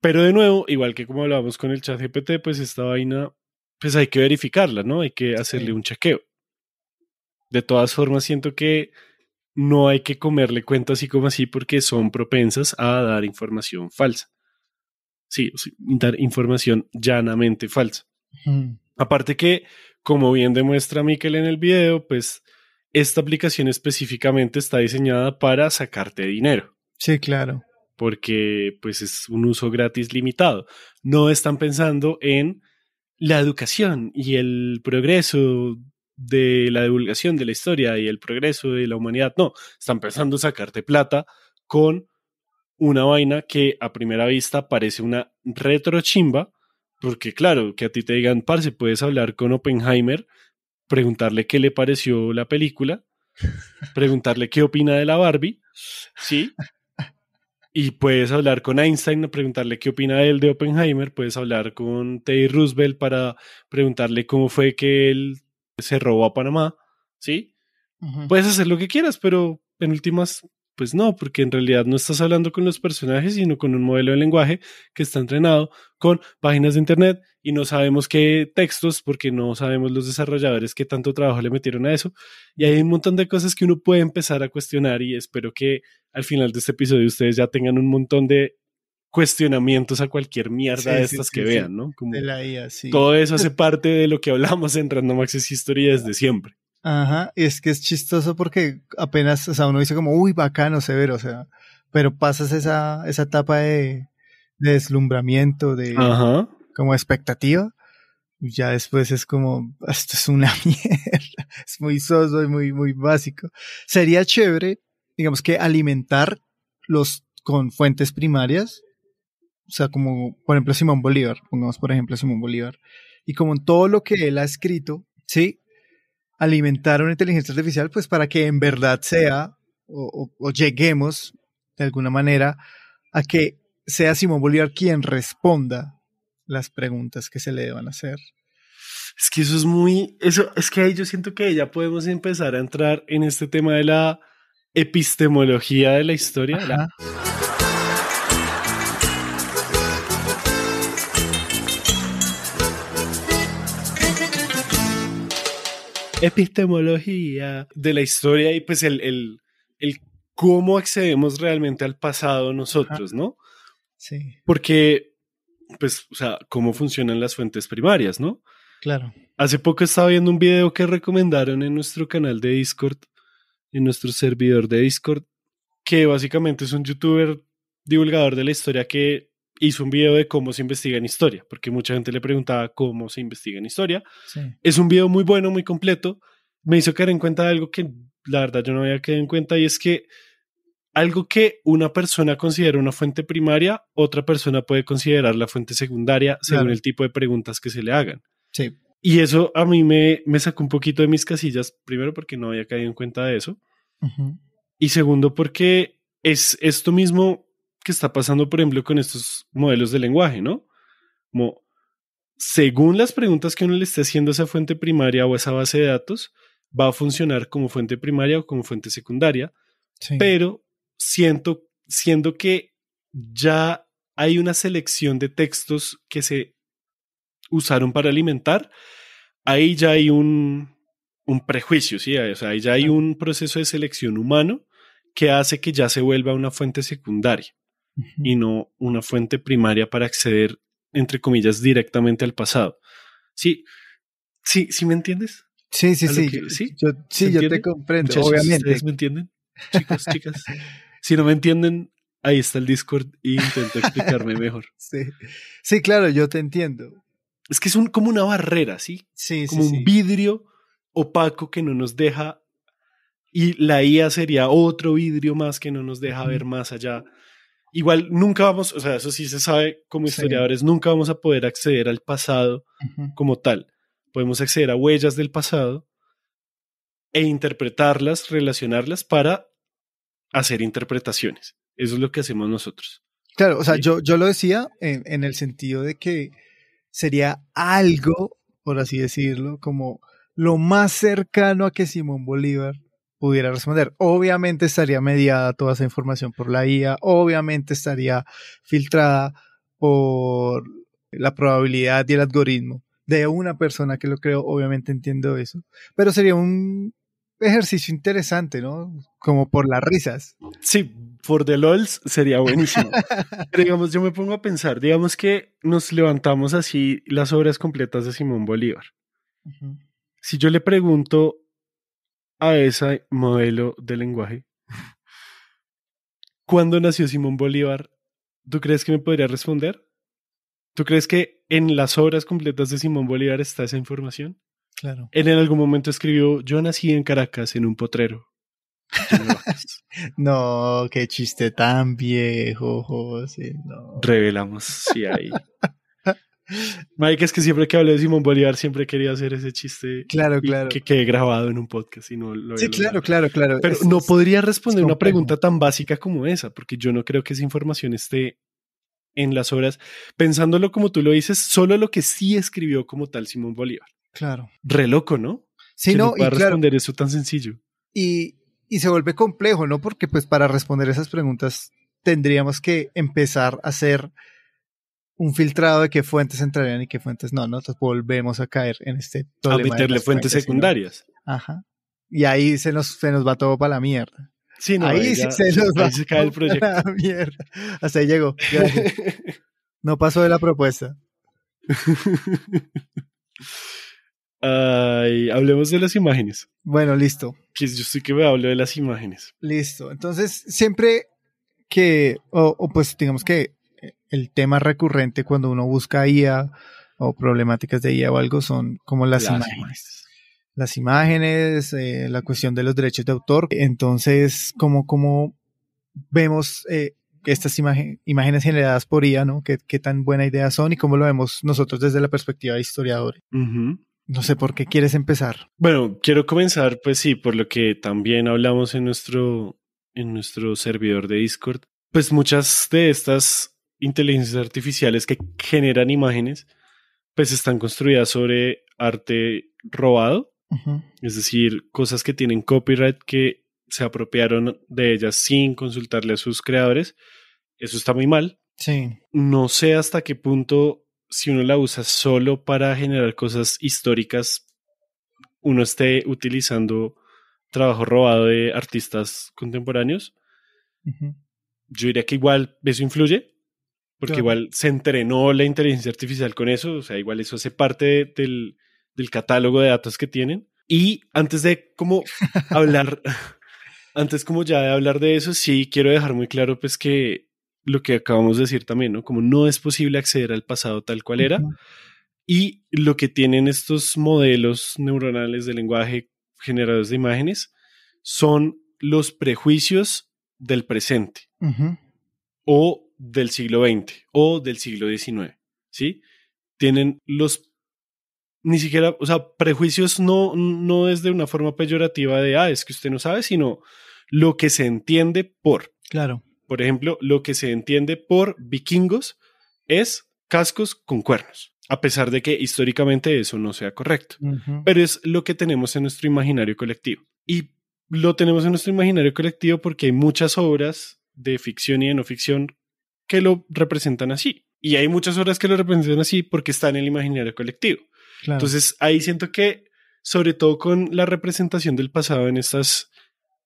Pero de nuevo, igual que como hablábamos con el chat GPT, pues esta vaina, pues hay que verificarla, ¿no? Hay que hacerle un chequeo. De todas formas, siento que no hay que comerle cuento así como así porque son propensas a dar información falsa. Sí, dar información llanamente falsa. Aparte que, como bien demuestra Miquel en el video, pues esta aplicación específicamente está diseñada para sacarte dinero. Sí, claro. Porque pues es un uso gratis limitado. No están pensando en la educación y el progreso de la divulgación de la historia y el progreso de la humanidad. No, están a sacarte plata con una vaina que a primera vista parece una retrochimba, porque claro, que a ti te digan, parce, puedes hablar con Oppenheimer, preguntarle qué le pareció la película, preguntarle qué opina de la Barbie, ¿sí? Y puedes hablar con Einstein, preguntarle qué opina él de Oppenheimer, puedes hablar con Teddy Roosevelt para preguntarle cómo fue que él se robó a Panamá, ¿sí? Puedes hacer lo que quieras, pero en últimas, pues no, porque en realidad no estás hablando con los personajes, sino con un modelo de lenguaje que está entrenado con páginas de internet y no sabemos qué textos, porque no sabemos los desarrolladores qué tanto trabajo le metieron a eso. Y hay un montón de cosas que uno puede empezar a cuestionar y espero que al final de este episodio ustedes ya tengan un montón de cuestionamientos a cualquier mierda de estas que vean, ¿no? Como de la IA, sí. Todo eso hace parte de lo que hablamos en Random Access History desde siempre. Ajá, y es que es chistoso porque apenas, o sea, uno dice como, uy, bacano, severo, o sea, pero pasas esa, etapa de, deslumbramiento, de Ajá. como expectativa, y ya después es como, ah, esto es una mierda, es muy soso y muy, muy básico. Sería chévere, digamos que alimentar los con fuentes primarias, o sea, como por ejemplo Simón Bolívar, pongamos por ejemplo Simón Bolívar, y como en todo lo que él ha escrito, ¿sí? Alimentar una inteligencia artificial, pues para que en verdad sea o, lleguemos de alguna manera a que sea Simón Bolívar quien responda las preguntas que se le deban hacer. Es que eso es muy, eso es que ahí yo siento que ya podemos empezar a entrar en este tema de la epistemología de la historia. ¿verdad? epistemología de la historia y pues el, el, el cómo accedemos realmente al pasado nosotros, ¿no? Sí. Porque, pues, o sea, cómo funcionan las fuentes primarias, ¿no? Claro. Hace poco estaba viendo un video que recomendaron en nuestro canal de Discord, en nuestro servidor de Discord, que básicamente es un youtuber divulgador de la historia que hizo un video de cómo se investiga en historia, porque mucha gente le preguntaba cómo se investiga en historia. Es un video muy bueno, muy completo. Me hizo caer en cuenta de algo que la verdad yo no había quedado en cuenta y es que algo que una persona considera una fuente primaria, otra persona puede considerar la fuente secundaria según el tipo de preguntas que se le hagan. Y eso a mí me, me sacó un poquito de mis casillas, primero porque no había caído en cuenta de eso, y segundo porque es esto mismo que está pasando, por ejemplo, con estos modelos de lenguaje, ¿no? Como, según las preguntas que uno le esté haciendo a esa fuente primaria o a esa base de datos, va a funcionar como fuente primaria o como fuente secundaria, pero siento, siendo que ya hay una selección de textos que se usaron para alimentar, ahí ya hay un, un prejuicio, ¿sí? O sea, ahí ya hay un proceso de selección humano que hace que ya se vuelva una fuente secundaria y no una fuente primaria para acceder, entre comillas, directamente al pasado. Sí, sí, sí, ¿me entiendes? Sí, sí, sí. sí, yo, te comprendo, obviamente. ¿Ustedes me entienden? Chicos, chicas. si no me entienden, ahí está el Discord e intento explicarme mejor. Sí. sí, claro, yo te entiendo. Es que es como una barrera, ¿sí? Sí, Como un vidrio opaco que no nos deja. Y la IA sería otro vidrio más que no nos deja ver más allá Igual nunca vamos, o sea, eso sí se sabe como historiadores, nunca vamos a poder acceder al pasado como tal. Podemos acceder a huellas del pasado e interpretarlas, relacionarlas para hacer interpretaciones. Eso es lo que hacemos nosotros. Claro, o sea, yo, yo lo decía en, el sentido de que sería algo, por así decirlo, como lo más cercano a que Simón Bolívar pudiera responder. Obviamente estaría mediada toda esa información por la IA, obviamente estaría filtrada por la probabilidad y el algoritmo de una persona que lo creo, obviamente entiendo eso, pero sería un ejercicio interesante, ¿no? Como por las risas. Sí, por The LOLs sería buenísimo. digamos, yo me pongo a pensar, digamos que nos levantamos así las obras completas de Simón Bolívar. Si yo le pregunto a ese modelo de lenguaje. ¿Cuándo nació Simón Bolívar? ¿Tú crees que me podría responder? ¿Tú crees que en las obras completas de Simón Bolívar está esa información? Claro. Él en algún momento escribió, yo nací en Caracas, en un potrero. no, qué chiste tan viejo, No. Revelamos si hay Mike, es que siempre que hablé de Simón Bolívar siempre quería hacer ese chiste. Claro, claro. Que quedé grabado en un podcast y no lo Sí, claro, claro, claro. Pero no podría responder una pregunta tan básica como esa, porque yo no creo que esa información esté en las obras. Pensándolo como tú lo dices, solo lo que sí escribió como tal Simón Bolívar. Claro. Re loco, ¿no? Sí, no, no responder eso tan sencillo. Y, y se vuelve complejo, ¿no? Porque pues para responder esas preguntas tendríamos que empezar a hacer un filtrado de qué fuentes entrarían y qué fuentes no, ¿no? volvemos a caer en este A meterle fuentes, secundarias. Ajá. Y ahí se nos, se nos va todo para la mierda. Sí, no, ahí se nos va se el proyecto. Para la mierda. Hasta ahí llegó. no pasó de la propuesta. Ay, hablemos de las imágenes. Bueno, listo. yo sí que me hablo de las imágenes. Listo. Entonces, siempre que, o pues digamos que el tema recurrente cuando uno busca IA o problemáticas de IA o algo son como las, imágenes. las imágenes, eh, la cuestión de los derechos de autor. Entonces, ¿cómo vemos eh, estas imágenes generadas por IA, ¿no? ¿Qué, tan buena idea son y cómo lo vemos nosotros desde la perspectiva de historiador. No sé por qué quieres empezar. Bueno, quiero comenzar, pues sí, por lo que también hablamos en nuestro, en nuestro servidor de Discord. Pues muchas de estas inteligencias artificiales que generan imágenes, pues están construidas sobre arte robado, es decir, cosas que tienen copyright que se apropiaron de ellas sin consultarle a sus creadores. Eso está muy mal. Sí. No sé hasta qué punto, si uno la usa solo para generar cosas históricas, uno esté utilizando trabajo robado de artistas contemporáneos. Yo diría que igual eso influye, porque igual se entrenó la inteligencia artificial con eso, o sea, igual eso hace parte del, del, catálogo de datos que tienen. Y antes de como hablar, antes como ya de hablar de eso, sí quiero dejar muy claro pues que lo que acabamos de decir también, ¿no? Como no es posible acceder al pasado tal cual era. Y lo que tienen estos modelos neuronales de lenguaje generados de imágenes son los prejuicios del presente. O del siglo XX o del siglo XIX, ¿sí? Tienen los ni siquiera, o sea, prejuicios no, no es de una forma peyorativa de, ah, es que usted no sabe, sino lo que se entiende por. Claro. Por ejemplo, lo que se entiende por vikingos es cascos con cuernos, a pesar de que históricamente eso no sea correcto, pero es lo que tenemos en nuestro imaginario colectivo. Y lo tenemos en nuestro imaginario colectivo porque hay muchas obras de ficción y de no ficción que lo representan así. Y hay muchas obras que lo representan así porque está en el imaginario colectivo. Entonces ahí siento que, sobre todo con la representación del pasado en estas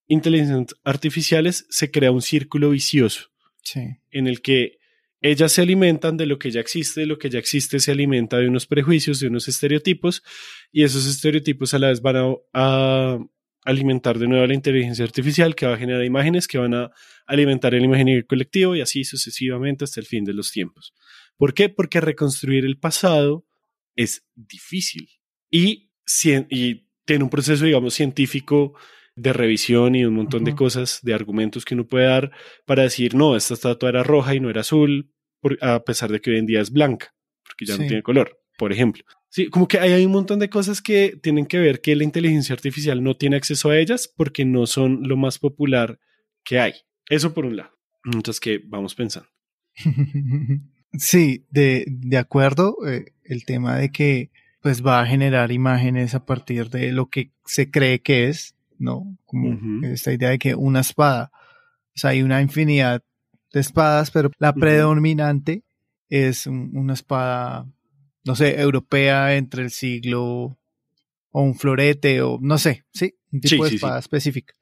inteligencias artificiales, se crea un círculo vicioso en el que ellas se alimentan de lo que ya existe, lo que ya existe se alimenta de unos prejuicios, de unos estereotipos, y esos estereotipos a la vez van a alimentar de nuevo la inteligencia artificial que va a generar imágenes que van a alimentar el imaginario colectivo y así sucesivamente hasta el fin de los tiempos. ¿Por qué? Porque reconstruir el pasado es difícil y, tiene un proceso, digamos, científico de revisión y un montón de cosas, de argumentos que uno puede dar para decir, no, esta estatua era roja y no era azul, a pesar de que hoy en día es blanca, porque ya no tiene color, por ejemplo. Sí, como que hay un montón de cosas que tienen que ver que la inteligencia artificial no tiene acceso a ellas porque no son lo más popular que hay. Eso por un lado. Entonces, que vamos pensando. Sí, de, de acuerdo. Eh, el tema de que pues va a generar imágenes a partir de lo que se cree que es, ¿no? Como esta idea de que una espada, o sea, hay una infinidad de espadas, pero la predominante es una espada no sé, europea entre el siglo o un florete o no sé, sí, un tipo de espada específica.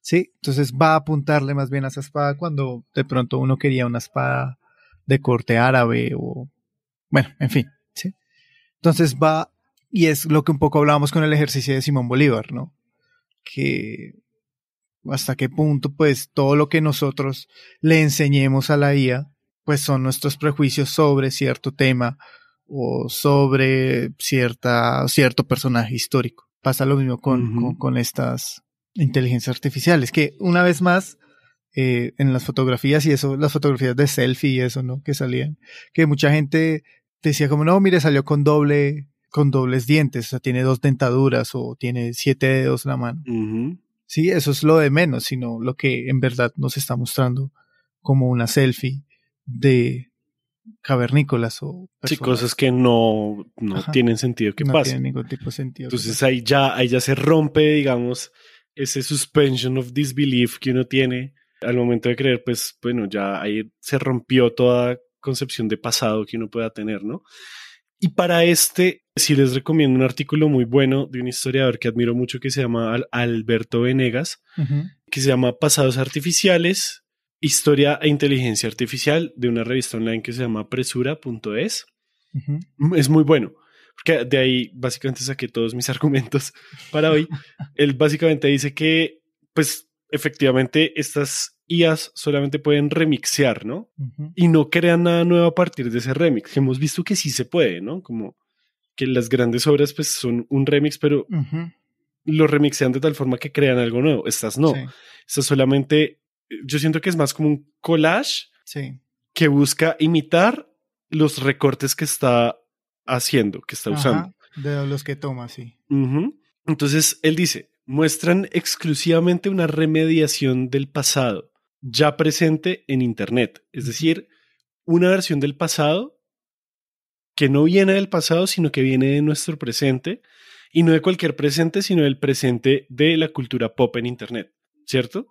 Sí, entonces va a apuntarle más bien a esa espada cuando de pronto uno quería una espada de corte árabe o bueno, en fin, sí. Entonces va y es lo que un poco hablábamos con el ejercicio de Simón Bolívar, ¿no? Que hasta qué punto pues todo lo que nosotros le enseñemos a la IA pues son nuestros prejuicios sobre cierto tema o sobre cierta, cierto personaje histórico. Pasa lo mismo con, con, estas inteligencias artificiales, que una vez más, eh, en las fotografías y eso, las fotografías de selfie y eso, ¿no? Que salían, que mucha gente decía como, no, mire, salió con doble, con dobles dientes, o sea, tiene dos dentaduras o tiene siete dedos en la mano. Sí, eso es lo de menos, sino lo que en verdad nos está mostrando como una selfie de, cavernícolas o cosas que no, no tienen sentido que no pasen. tienen ningún tipo de sentido entonces ahí ya ahí ya se rompe digamos ese suspension of disbelief que uno tiene al momento de creer pues bueno ya ahí se rompió toda concepción de pasado que uno pueda tener no y para este si les recomiendo un artículo muy bueno de un historiador que admiro mucho que se llama Alberto Venegas que se llama Pasados artificiales Historia e Inteligencia Artificial de una revista online que se llama presura.es. Es muy bueno, porque de ahí básicamente saqué todos mis argumentos para hoy. Él básicamente dice que, pues, efectivamente, estas IAs solamente pueden remixear, ¿no? Y no crean nada nuevo a partir de ese remix. Hemos visto que sí se puede, ¿no? Como que las grandes obras, pues, son un remix, pero lo remixean de tal forma que crean algo nuevo. Estas no. Estas solamente yo siento que es más como un collage que busca imitar los recortes que está haciendo, que está usando. De los que toma, sí. Entonces, él dice, muestran exclusivamente una remediación del pasado ya presente en Internet, es decir, una versión del pasado que no viene del pasado, sino que viene de nuestro presente, y no de cualquier presente, sino del presente de la cultura pop en Internet, ¿cierto?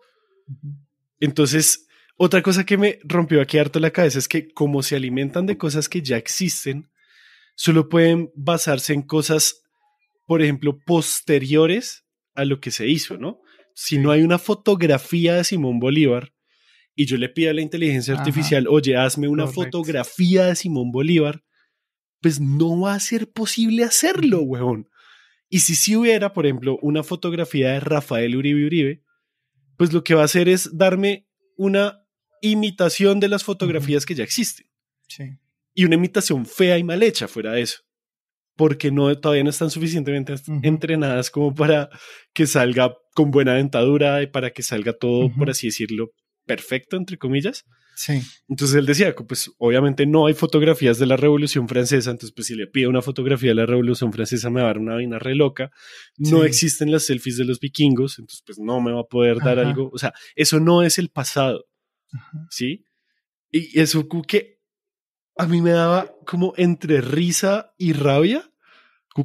Entonces, otra cosa que me rompió aquí harto la cabeza es que como se alimentan de cosas que ya existen, solo pueden basarse en cosas, por ejemplo, posteriores a lo que se hizo, ¿no? Si no hay una fotografía de Simón Bolívar y yo le pido a la inteligencia artificial, oye, hazme una fotografía de Simón Bolívar, pues no va a ser posible hacerlo, weón. Y si sí hubiera, por ejemplo, una fotografía de Rafael Uribe Uribe, pues lo que va a hacer es darme una imitación de las fotografías que ya existen. Sí. Y una imitación fea y mal hecha fuera de eso. Porque no, todavía no están suficientemente entrenadas como para que salga con buena dentadura y para que salga todo, por así decirlo, perfecto, entre comillas. Sí. Entonces él decía, pues obviamente no hay fotografías de la Revolución Francesa, entonces pues si le pido una fotografía de la Revolución Francesa me va a dar una vaina re loca. No existen las selfies de los vikingos, entonces pues no me va a poder dar algo. O sea, eso no es el pasado. ¿Sí? Y eso que a mí me daba como entre risa y rabia,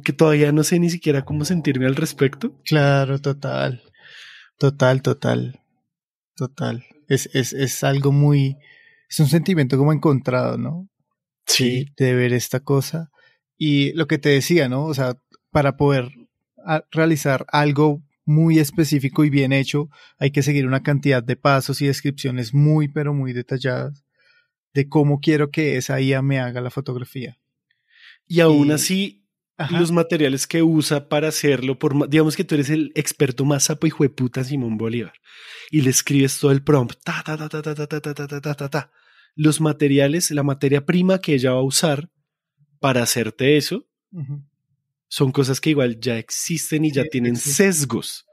que todavía no sé ni siquiera cómo sentirme al respecto. Claro, total. Total, total total. Es, es, es algo muy, es un sentimiento como encontrado, ¿no? Sí. De ver esta cosa. Y lo que te decía, ¿no? O sea, para poder realizar algo muy específico y bien hecho, hay que seguir una cantidad de pasos y descripciones muy, pero muy detalladas de cómo quiero que esa IA me haga la fotografía. Y aún así, los materiales que usa para hacerlo. Por, digamos que tú eres el experto más sapo y jueputa Simón Bolívar y le escribes todo el prompt. Ta, ta, ta, ta, ta, ta, ta, ta, ta, ta, ta, Los materiales, la materia prima que ella va a usar para hacerte eso son cosas que igual ya existen y ya tienen sesgos.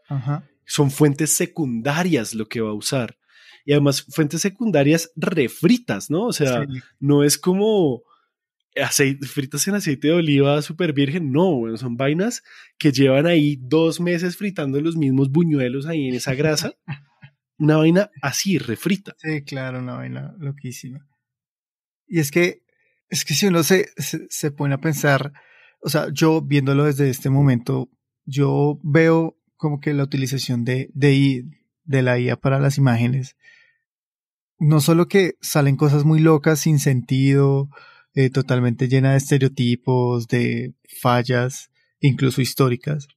Son fuentes secundarias lo que va a usar. Y además fuentes secundarias refritas, ¿no? O sea, no es como aceite, fritas en aceite de oliva super virgen, no, bueno, son vainas que llevan ahí dos meses fritando los mismos buñuelos ahí en esa grasa. Una vaina así, refrita. Sí, claro, una vaina loquísima. Y es que, es que si uno se, se, pone a pensar, o sea, yo viéndolo desde este momento, yo veo como que la utilización de, de, de la IA para las imágenes, no solo que salen cosas muy locas, sin sentido, eh, totalmente llena de estereotipos, de fallas, incluso históricas,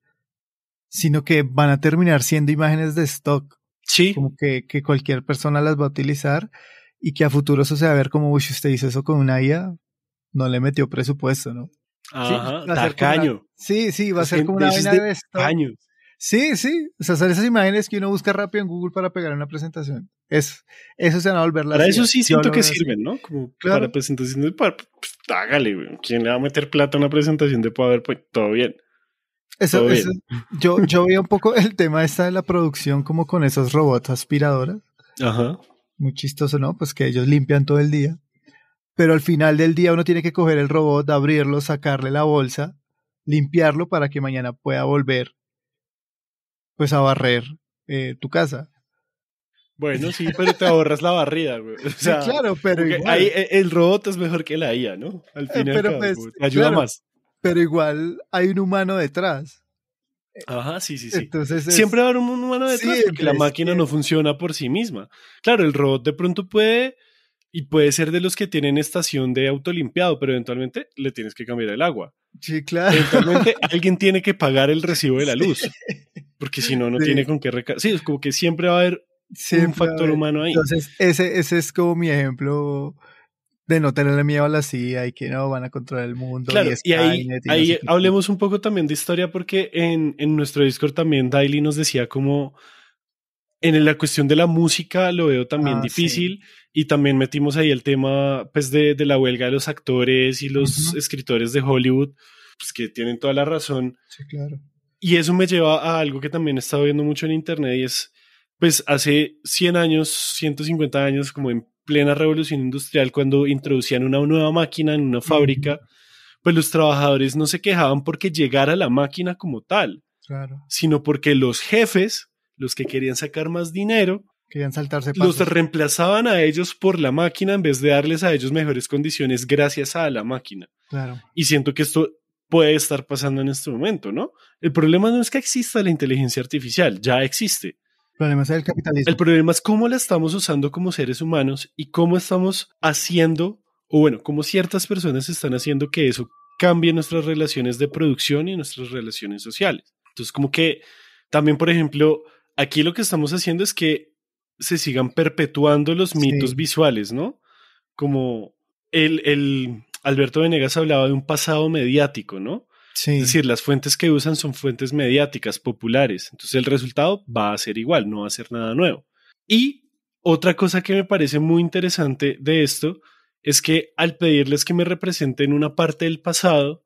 sino que van a terminar siendo imágenes de stock. Sí. Como que, cualquier persona las va a utilizar y que a futuro eso se va a ver como, si usted hizo eso con una IA, no le metió presupuesto, ¿no? sí, sí, sí, va a ser como una vaina de, stock. Sí, sí. O sea, son esas imágenes que uno busca rápido en Google para pegar en una presentación. Es, eso se van a volver las. Para eso sí siento que sirven, ¿no? Como para presentaciones. Pues, ¿Quién le va a meter plata a una presentación de Pues Todo bien. Eso, todo Bien. Yo, yo veía un poco el tema esta de la producción, como con esos robots aspiradoras. Ajá. Muy chistoso, ¿no? Pues que ellos limpian todo el día. Pero al final del día uno tiene que coger el robot, abrirlo, sacarle la bolsa, limpiarlo para que mañana pueda volver pues a barrer eh, tu casa. Bueno, sí, pero te ahorras la barrida, güey. sí, claro, pero igual. E, el robot es mejor que la IA, ¿no? Al eh, final, pues, te ayuda más. Pero igual hay un humano detrás. Eh, Ajá, sí, sí, sí. Entonces Siempre va a haber un humano detrás porque la máquina no funciona por sí misma. Claro, el robot de pronto puede y puede ser de los que tienen estación de auto limpiado, pero eventualmente le tienes que cambiar el agua. Sí, claro. Eventualmente alguien tiene que pagar el recibo de la luz. Porque si no, no tiene con qué recargar. Sí, es como que siempre va a haber un factor humano ahí. Entonces, ese, ese es como mi ejemplo de no tenerle miedo a la CIA y que no van a controlar el mundo. Claro, y, ahí, ahí hablemos un poco también de historia porque en, en nuestro Discord también Daily nos decía como en la cuestión de la música lo veo también ah, difícil y también metimos ahí el tema pues de, de la huelga de los actores y los escritores de Hollywood pues que tienen toda la razón. Sí, claro. Y eso me lleva a algo que también he estado viendo mucho en Internet y es, pues hace 100 años, 150 años, como en plena revolución industrial, cuando introducían una nueva máquina en una fábrica, pues los trabajadores no se quejaban porque llegara la máquina como tal, claro. sino porque los jefes, los que querían sacar más dinero, querían saltarse los reemplazaban a ellos por la máquina en vez de darles a ellos mejores condiciones gracias a la máquina. Claro. Y siento que esto puede estar pasando en este momento, ¿no? El problema no es que exista la inteligencia artificial, ya existe. El problema es el problema es cómo la estamos usando como seres humanos y cómo estamos haciendo, o bueno, cómo ciertas personas están haciendo que eso cambie nuestras relaciones de producción y nuestras relaciones sociales. Entonces, como que también, por ejemplo, aquí lo que estamos haciendo es que se sigan perpetuando los mitos visuales, ¿no? Como el, el, Alberto Venegas hablaba de un pasado mediático, ¿no? Es decir, las fuentes que usan son fuentes mediáticas, populares. Entonces el resultado va a ser igual, no va a ser nada nuevo. Y otra cosa que me parece muy interesante de esto es que al pedirles que me representen una parte del pasado,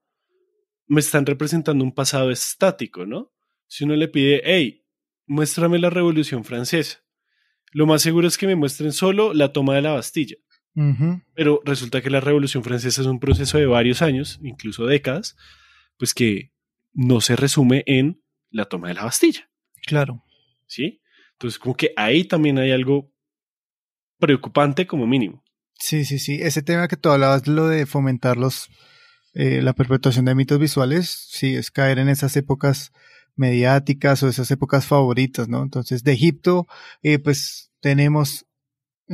me están representando un pasado estático, ¿no? Si uno le pide, hey, muéstrame la Revolución Francesa, lo más seguro es que me muestren solo la toma de la Bastilla. Pero resulta que la Revolución Francesa es un proceso de varios años, incluso décadas, pues que no se resume en la toma de la Bastilla. Claro. ¿Sí? Entonces, como que ahí también hay algo preocupante como mínimo. Sí, sí, sí. Ese tema que tú hablabas, lo de fomentar los, eh, la perpetuación de mitos visuales, sí, es caer en esas épocas mediáticas o esas épocas favoritas, ¿no? Entonces, de Egipto, eh, pues tenemos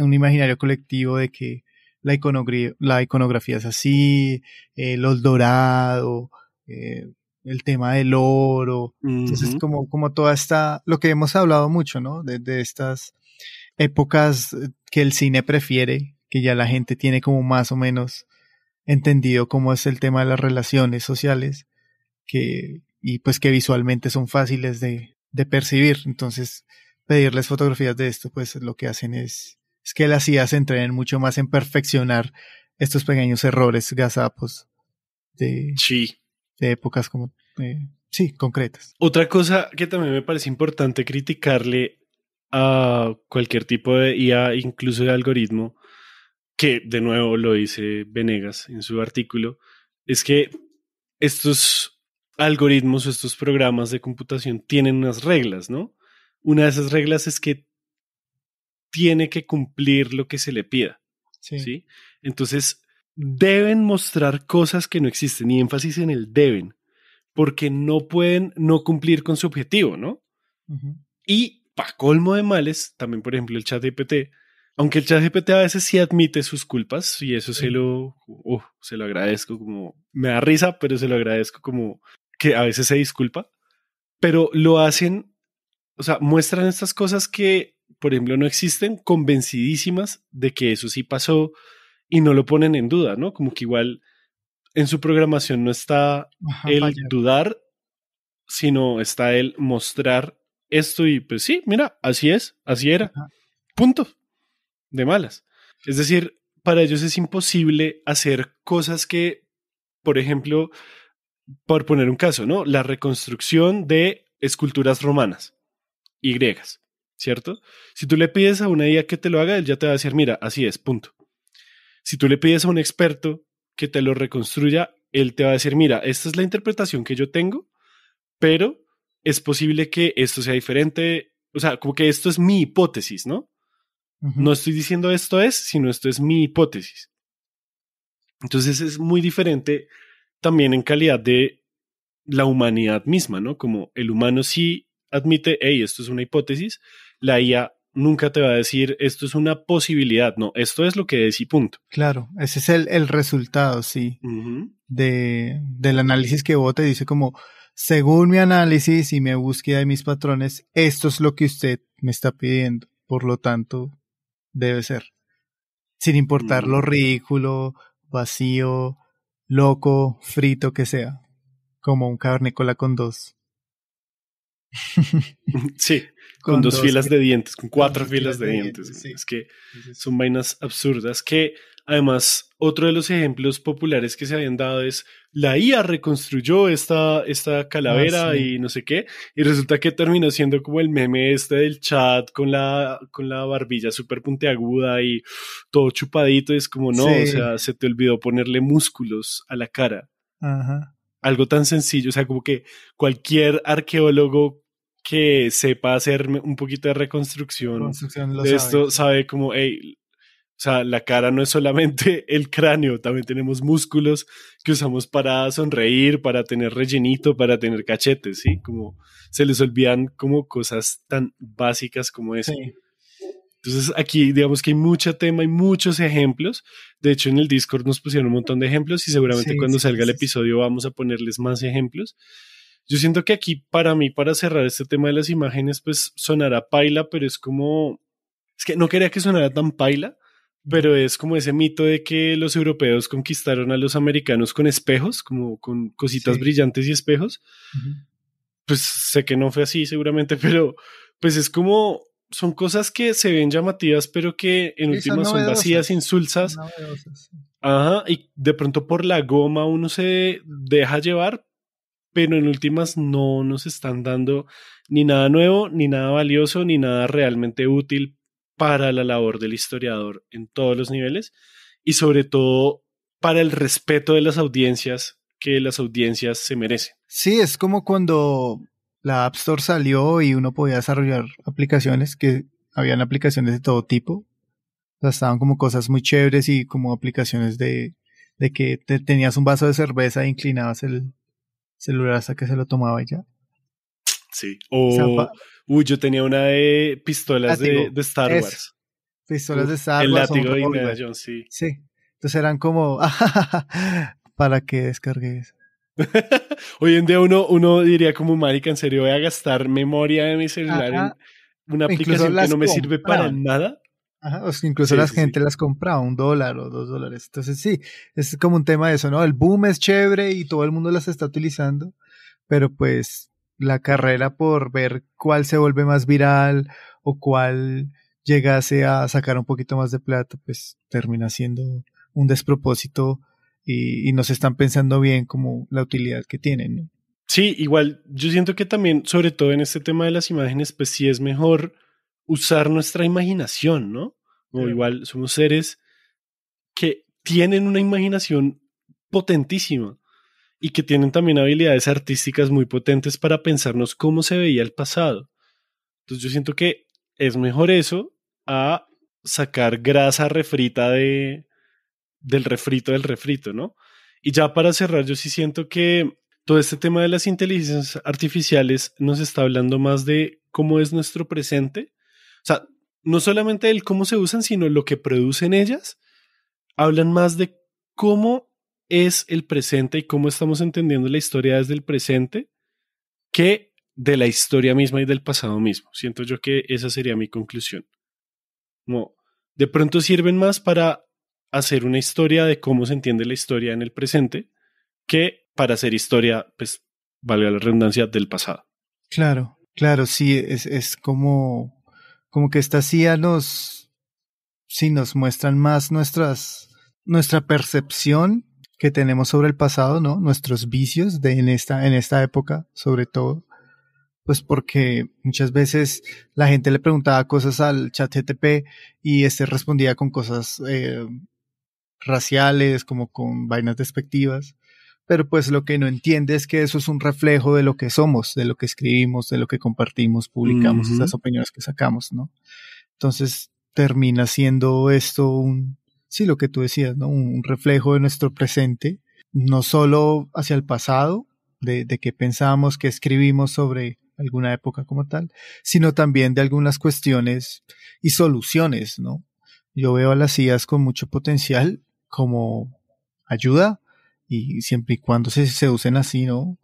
un imaginario colectivo de que la iconografía, es así, eh, los dorados, eh, el tema del oro, entonces como, como toda esta, lo que hemos hablado mucho, ¿no? De, estas épocas eh, que el cine prefiere, que ya la gente tiene como más o menos entendido cómo es el tema de las relaciones sociales, que, y pues que visualmente son fáciles de, de percibir. Entonces, pedirles fotografías de esto, pues lo que hacen es es que las IA se entrenen mucho más en perfeccionar estos pequeños errores gazapos de, de épocas como eh, sí, concretas. Otra cosa que también me parece importante criticarle a cualquier tipo de IA, incluso de algoritmo, que de nuevo lo dice Venegas en su artículo, es que estos algoritmos o estos programas de computación tienen unas reglas, ¿no? Una de esas reglas es que tiene que cumplir lo que se le pida. Sí. Entonces, deben mostrar cosas que no existen y énfasis en el deben, porque no pueden no cumplir con su objetivo, ¿no? Y para colmo de males, también por ejemplo el chat GPT, aunque el chat GPT a veces sí admite sus culpas y eso se lo, se lo agradezco como, me da risa, pero se lo agradezco como que a veces se disculpa, pero lo hacen, o sea, muestran estas cosas que por ejemplo, no existen convencidísimas de que eso sí pasó y no lo ponen en duda, ¿no? Como que igual en su programación no está el dudar, sino está el mostrar esto y pues sí, mira, así es, así era. Puntos Punto. De malas. Es decir, para ellos es imposible hacer cosas que, por ejemplo, por poner un caso, ¿no? La reconstrucción de esculturas romanas y griegas. ¿cierto? Si tú le pides a una IA que te lo haga, él ya te va a decir, mira, así es, punto. Si tú le pides a un experto que te lo reconstruya, él te va a decir, mira, esta es la interpretación que yo tengo, pero es posible que esto sea diferente, o sea, como que esto es mi hipótesis, ¿no? No estoy diciendo esto es, sino esto es mi hipótesis. Entonces es muy diferente también en calidad de la humanidad misma, ¿no? Como el humano sí admite, hey, esto es una hipótesis, la IA nunca te va a decir esto es una posibilidad, no, esto es lo que es y punto. Claro, ese es el, el resultado, sí, de, del análisis que vos te dice como, según mi análisis y mi búsqueda de mis patrones, esto es lo que usted me está pidiendo, por lo tanto, debe ser. Sin importar lo mm. ridículo, vacío, loco, frito que sea, como un cavernícola con dos. sí, con, dos, filas de dientes, con cuatro filas, de, dientes. Es que son vainas absurdas que además otro de los ejemplos populares que se habían dado es la IA reconstruyó esta, esta calavera ah, y no sé qué, y resulta que terminó siendo como el meme este del chat con la, con la barbilla súper puntiaguda y todo chupadito, y es como no, o sea, se te olvidó ponerle músculos a la cara. Algo tan sencillo, o sea, como que cualquier arqueólogo que sepa hacer un poquito de reconstrucción, de esto, sabe como, o sea, la cara no es solamente el cráneo, también tenemos músculos que usamos para sonreír, para tener rellenito, para tener cachetes, ¿sí? Como se les olvidan como cosas tan básicas como eso. Entonces aquí digamos que hay mucho tema hay muchos ejemplos. De hecho en el Discord nos pusieron un montón de ejemplos y seguramente cuando salga el episodio vamos a ponerles más ejemplos. Yo siento que aquí para mí, para cerrar este tema de las imágenes, pues sonará paila, pero es como, es que no quería que sonara tan paila, pero es como ese mito de que los europeos conquistaron a los americanos con espejos, como con cositas brillantes y espejos. Pues sé que no fue así seguramente, pero pues es como son cosas que se ven llamativas, pero que en últimas son vacías, insulsas. Ajá, y de pronto por la goma uno se deja llevar, pero en últimas no nos están dando ni nada nuevo, ni nada valioso, ni nada realmente útil para la labor del historiador en todos los niveles y sobre todo para el respeto de las audiencias que las audiencias se merecen. Sí, es como cuando la App Store salió y uno podía desarrollar aplicaciones que habían aplicaciones de todo tipo. estaban como cosas muy chéveres y como aplicaciones de, que tenías un vaso de cerveza e inclinabas el, celular hasta que se lo tomaba ya. Sí. O, uy, yo tenía una de pistolas de, Star Wars. Pistolas de Star Wars. El látigo de Indiana sí. Sí. Entonces eran como, para que descargues. Hoy en día uno, uno diría como, marica, en serio voy a gastar memoria de mi celular en una aplicación que no me sirve para nada incluso la gente las las a un dólar o dos dólares. Entonces sí, es como un tema de eso, ¿no? El boom es chévere y todo el mundo las está utilizando, pero pues la carrera por ver cuál se vuelve más viral o cuál llegase a sacar un poquito más de plata, pues termina siendo un despropósito y, y no se están pensando bien como la utilidad que tienen. ¿no? Sí, igual yo siento que también, sobre todo en este tema de las imágenes, pues sí es mejor usar nuestra imaginación, ¿no? igual somos seres que tienen una imaginación potentísima y que tienen también habilidades artísticas muy potentes para pensarnos cómo se veía el pasado. Entonces yo siento que es mejor eso a sacar grasa refrita de, del refrito del refrito, ¿no? Y ya para cerrar, yo sí siento que todo este tema de las inteligencias artificiales nos está hablando más de cómo es nuestro presente. O sea, no solamente el cómo se usan, sino lo que producen ellas, hablan más de cómo es el presente y cómo estamos entendiendo la historia desde el presente que de la historia misma y del pasado mismo. Siento yo que esa sería mi conclusión. de pronto sirven más para hacer una historia de cómo se entiende la historia en el presente que para hacer historia, pues, valga la redundancia, del pasado. Claro, claro, sí, es, es como como que esta CIA nos, si nos muestran más nuestras, nuestra percepción que tenemos sobre el pasado, ¿no? Nuestros vicios de en esta, en esta época, sobre todo. Pues porque muchas veces la gente le preguntaba cosas al chat GTP y este respondía con cosas eh, raciales, como con vainas despectivas pero pues lo que no entiende es que eso es un reflejo de lo que somos, de lo que escribimos, de lo que compartimos, publicamos, esas opiniones que sacamos, ¿no? Entonces termina siendo esto un, sí, lo que tú decías, ¿no? Un reflejo de nuestro presente, no solo hacia el pasado, de, que qué pensábamos, que escribimos sobre alguna época como tal, sino también de algunas cuestiones y soluciones, ¿no? Yo veo a las ideas con mucho potencial como ayuda, y siempre y cuando se, usen así, ¿no?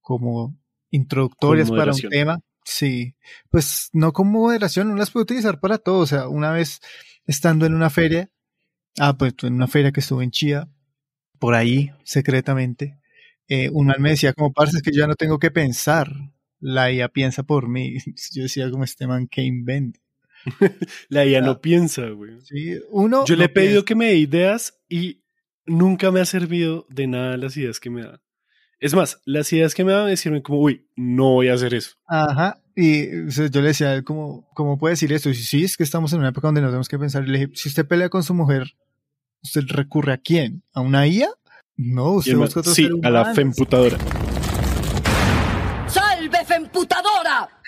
Como introductorias para un tema. Sí, pues no como moderación, no las puedo utilizar para todo. O sea, una vez estando en una feria, ah, pues en una feria que estuve en Chía, por ahí, secretamente, eh, un man me decía como, parce, que yo ya no tengo que pensar, la IA piensa por mí. Yo decía como este man que inventa. la IA no piensa, güey. Sí, uno. Yo le he pedido que me dé ideas y nunca me ha servido de nada las ideas que me dan. Es más, las ideas que me me decían, como, uy, no voy a hacer eso. Ajá. Y yo le decía a ¿cómo puede decir esto? Y sí, es que estamos en una época donde nos tenemos que pensar. le dije, si usted pelea con su mujer, ¿usted recurre a quién? ¿A una IA? No, usted busca otro Sí, a la femputadora. ¡Salve, femputadora!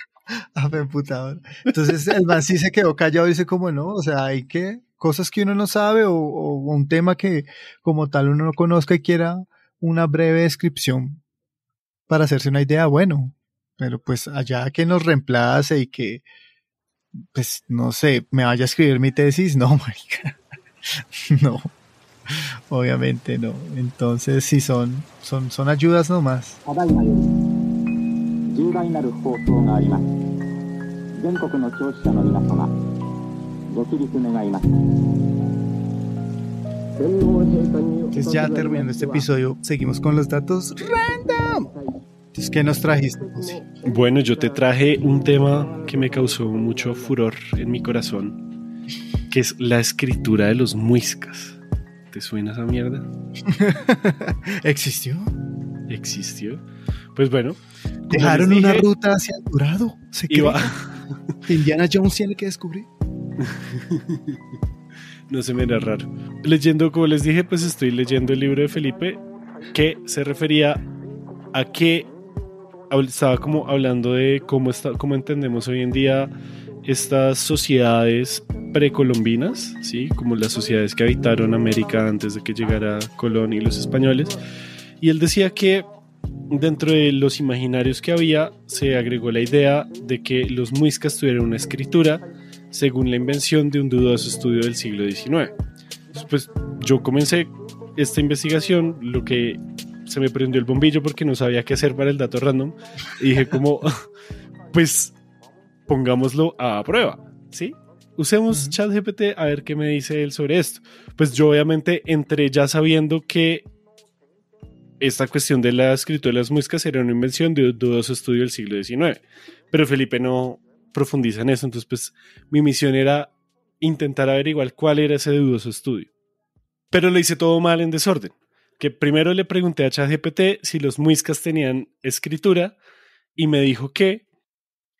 A femputadora. Entonces el man sí se quedó callado y dice, como, no, o sea, hay que cosas que uno no sabe o, un tema que como tal uno no conozca y quiera una breve descripción para hacerse una idea, bueno, pero pues allá que nos reemplace y que, pues no sé, me vaya a escribir mi tesis, no, marica, no, obviamente no. Entonces sí son, son, son ayudas nomás ya terminando este episodio, seguimos con los datos random. ¿Qué nos trajiste? Bueno, yo te traje un tema que me causó mucho furor en mi corazón, que es la escritura de los muiscas. ¿Te suena esa mierda? ¿Existió? ¿Existió? Pues bueno. Dejaron una ruta hacia el Dorado. ¿Se Indiana Jones tiene que descubrir. no se me era raro. Leyendo, como les dije, pues estoy leyendo el libro de Felipe que se refería a que estaba como hablando de cómo, está, cómo entendemos hoy en día estas sociedades precolombinas, ¿sí? como las sociedades que habitaron América antes de que llegara Colón y los españoles. Y él decía que dentro de los imaginarios que había se agregó la idea de que los muiscas tuvieran una escritura según la invención de un dudoso estudio del siglo XIX. Pues yo comencé esta investigación, lo que se me prendió el bombillo porque no sabía qué hacer para el dato random y dije como, pues pongámoslo a prueba, ¿sí? Usemos ChatGPT a ver qué me dice él sobre esto. Pues yo obviamente entré ya sabiendo que esta cuestión de la escritura de las muescas era una invención de un dudoso estudio del siglo XIX, pero Felipe no, profundiza en eso. Entonces, pues mi misión era intentar averiguar cuál era ese dudoso estudio. Pero lo hice todo mal en desorden. Que primero le pregunté a ChatGPT si los muiscas tenían escritura y me dijo que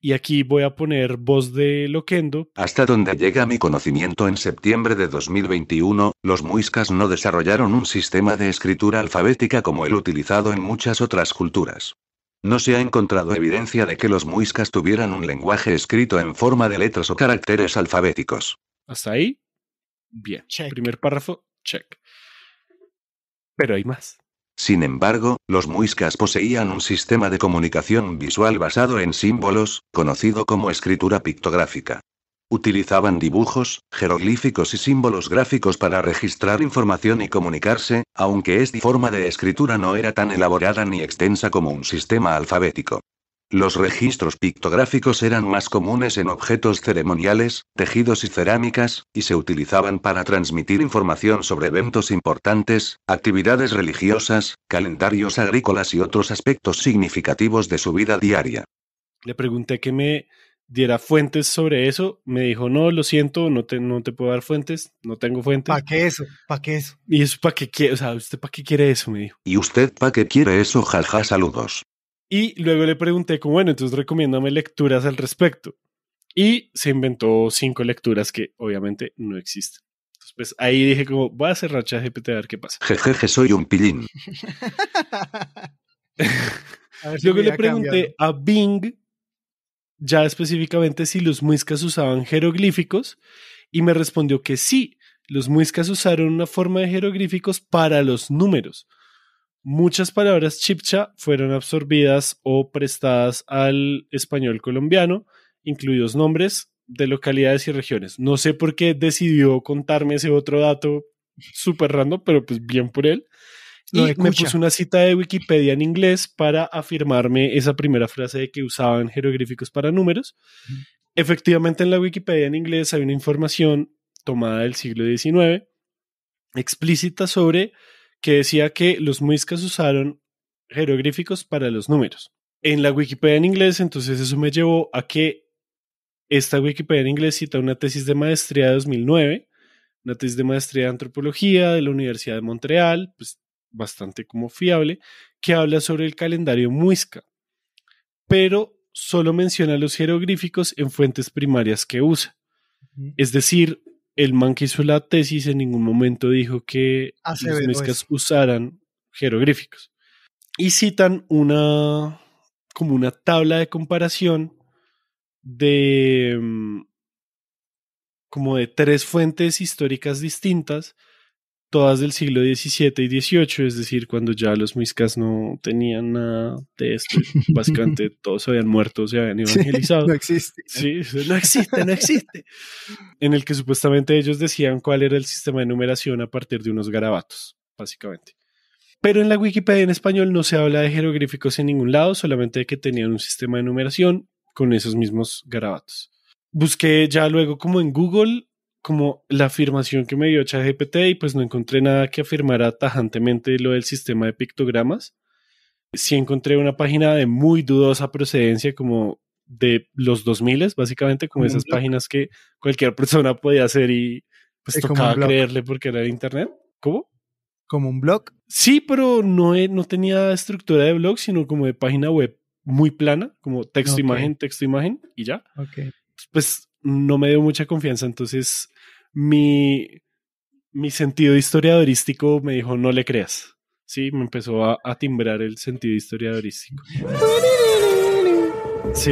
y aquí voy a poner voz de Loquendo. Hasta donde llega mi conocimiento en septiembre de 2021, los muiscas no desarrollaron un sistema de escritura alfabética como el utilizado en muchas otras culturas. No se ha encontrado evidencia de que los muiscas tuvieran un lenguaje escrito en forma de letras o caracteres alfabéticos. ¿Hasta ahí? Bien. Primer párrafo, check. Pero hay más. Sin embargo, los muiscas poseían un sistema de comunicación visual basado en símbolos, conocido como escritura pictográfica. Utilizaban dibujos, jeroglíficos y símbolos gráficos para registrar información y comunicarse, aunque esta forma de escritura no era tan elaborada ni extensa como un sistema alfabético. Los registros pictográficos eran más comunes en objetos ceremoniales, tejidos y cerámicas, y se utilizaban para transmitir información sobre eventos importantes, actividades religiosas, calendarios agrícolas y otros aspectos significativos de su vida diaria. Le pregunté que me diera fuentes sobre eso, me dijo, no, lo siento, no te, no te puedo dar fuentes, no tengo fuentes. ¿Para qué eso? ¿Para qué eso? Y eso, ¿para qué quiere? O sea, ¿usted para qué quiere eso? Me dijo. ¿Y usted para qué quiere eso? Jaja, saludos. Y luego le pregunté, como bueno, entonces recomiéndame lecturas al respecto. Y se inventó cinco lecturas que obviamente no existen. Entonces, pues ahí dije como, voy a hacer cerrar GPT a ver qué pasa. Jejeje, soy un pilín. ver, luego le pregunté a Bing ya específicamente si los muiscas usaban jeroglíficos y me respondió que sí, los muiscas usaron una forma de jeroglíficos para los números. Muchas palabras chipcha fueron absorbidas o prestadas al español colombiano, incluidos nombres de localidades y regiones. No sé por qué decidió contarme ese otro dato súper rando, pero pues bien por él y me puso una cita de Wikipedia en inglés para afirmarme esa primera frase de que usaban jeroglíficos para números. Efectivamente, en la Wikipedia en inglés hay una información tomada del siglo XIX explícita sobre que decía que los muiscas usaron jeroglíficos para los números. En la Wikipedia en inglés, entonces eso me llevó a que esta Wikipedia en inglés cita una tesis de maestría de 2009, una tesis de maestría de antropología de la Universidad de Montreal, pues bastante como fiable, que habla sobre el calendario muisca, pero solo menciona los jeroglíficos en fuentes primarias que usa. Es decir, el man que hizo la tesis en ningún momento dijo que los muiscas usaran jeroglíficos. Y citan una como una tabla de comparación de mm, como de tres fuentes históricas distintas todas del siglo XVII y XVIII, es decir, cuando ya los muiscas no tenían nada de esto, básicamente todos habían muerto, se habían evangelizado. no existe. Sí, no existe, no existe. en el que supuestamente ellos decían cuál era el sistema de numeración a partir de unos garabatos, básicamente. Pero en la Wikipedia en español no se habla de jeroglíficos en ningún lado, solamente de que tenían un sistema de numeración con esos mismos garabatos. Busqué ya luego como en Google como la afirmación que me dio ChatGPT y pues no encontré nada que afirmara tajantemente lo del sistema de pictogramas. Sí encontré una página de muy dudosa procedencia, como de los 2000, básicamente, como, esas páginas que cualquier persona podía hacer y pues tocaba creerle porque era de internet. ¿Cómo? ¿Como un blog? Sí, pero no, no tenía estructura de blog, sino como de página web muy plana, como texto-imagen, texto-imagen y ya. Ok. Pues no me dio mucha confianza, entonces mi, mi sentido historiadorístico me dijo, no le creas. Sí, me empezó a, timbrar el sentido historiadorístico. Sí,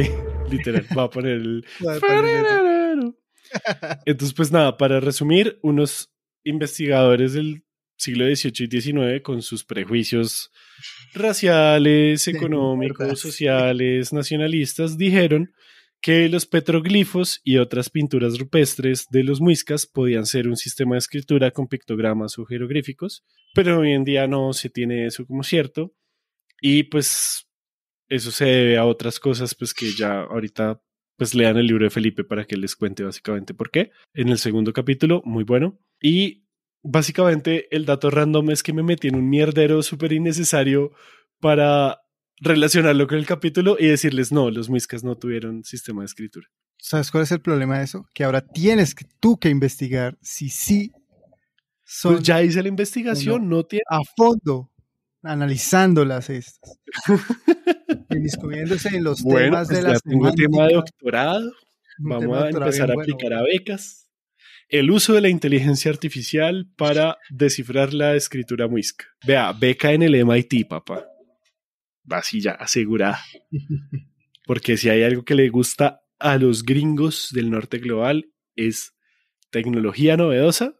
literal, va a poner el... Entonces, pues nada, para resumir, unos investigadores del siglo XVIII y XIX con sus prejuicios raciales, económicos, sociales, nacionalistas, dijeron que los petroglifos y otras pinturas rupestres de los muiscas podían ser un sistema de escritura con pictogramas o jeroglíficos, pero hoy en día no se tiene eso como cierto y pues eso se debe a otras cosas pues que ya ahorita pues lean el libro de Felipe para que les cuente básicamente por qué. En el segundo capítulo, muy bueno. Y básicamente el dato random es que me metí en un mierdero súper innecesario para relacionarlo con el capítulo y decirles, no, los muiscas no tuvieron sistema de escritura. ¿Sabes cuál es el problema de eso? Que ahora tienes que, tú que investigar si sí son... Pues ya hice la investigación, no, tiene... A fondo, analizándolas estas. Discutiéndose en los temas pues de la Tengo tema de doctorado. Vamos a empezar a aplicar a becas. El uso de la inteligencia artificial para descifrar la escritura muisca. Vea, beca en el MIT, papá ya, asegurada. Porque si hay algo que le gusta a los gringos del norte global es tecnología novedosa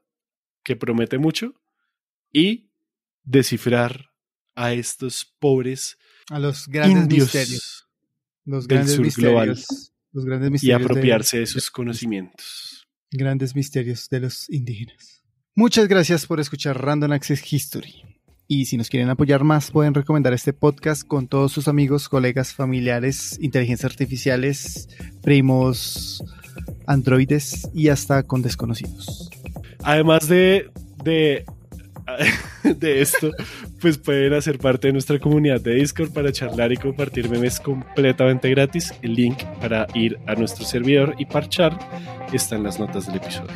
que promete mucho y descifrar a estos pobres a los grandes misterios, los grandes del sur y apropiarse de, sus conocimientos. Grandes misterios de los indígenas. Muchas gracias por escuchar Random Access History. Y si nos quieren apoyar más, pueden recomendar este podcast con todos sus amigos, colegas, familiares, inteligencias artificiales, primos, androides y hasta con desconocidos. Además de, de de esto, pues pueden hacer parte de nuestra comunidad de Discord para charlar y compartir memes completamente gratis. El link para ir a nuestro servidor y parchar está en las notas del episodio.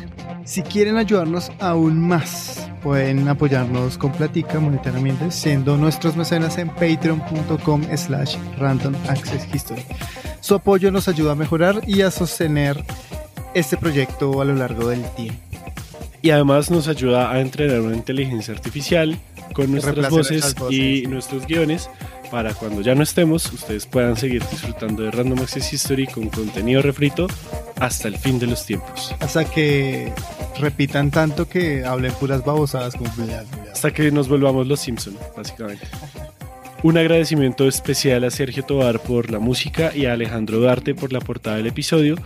Si quieren ayudarnos aún más, pueden apoyarnos con platica monetariamente siendo nuestros mecenas en patreon.com slash random access history. Su apoyo nos ayuda a mejorar y a sostener este proyecto a lo largo del tiempo y además nos ayuda a entrenar una inteligencia artificial con nuestras voces, y nuestros guiones para cuando ya no estemos, ustedes puedan seguir disfrutando de Random Access History con contenido refrito hasta el fin de los tiempos. Hasta que repitan tanto que hablen puras babosadas con Hasta que nos volvamos los Simpsons, básicamente. Un agradecimiento especial a Sergio Tobar por la música y a Alejandro Darte por la portada del episodio.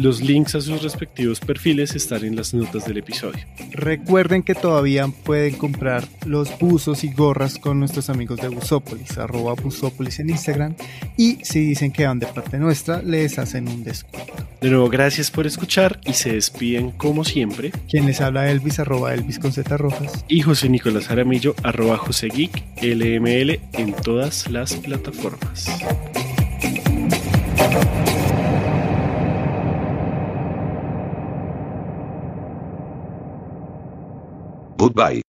Los links a sus respectivos perfiles están en las notas del episodio. Recuerden que todavía pueden comprar los buzos y gorras con nuestros amigos de Busópolis, arroba Busópolis en Instagram. Y si dicen que van de parte nuestra, les hacen un descuento. De nuevo, gracias por escuchar y se despiden como siempre. Quien les habla Elvis, arroba Rojas. Y José Nicolás Aramillo, arroba LML en todas las plataformas.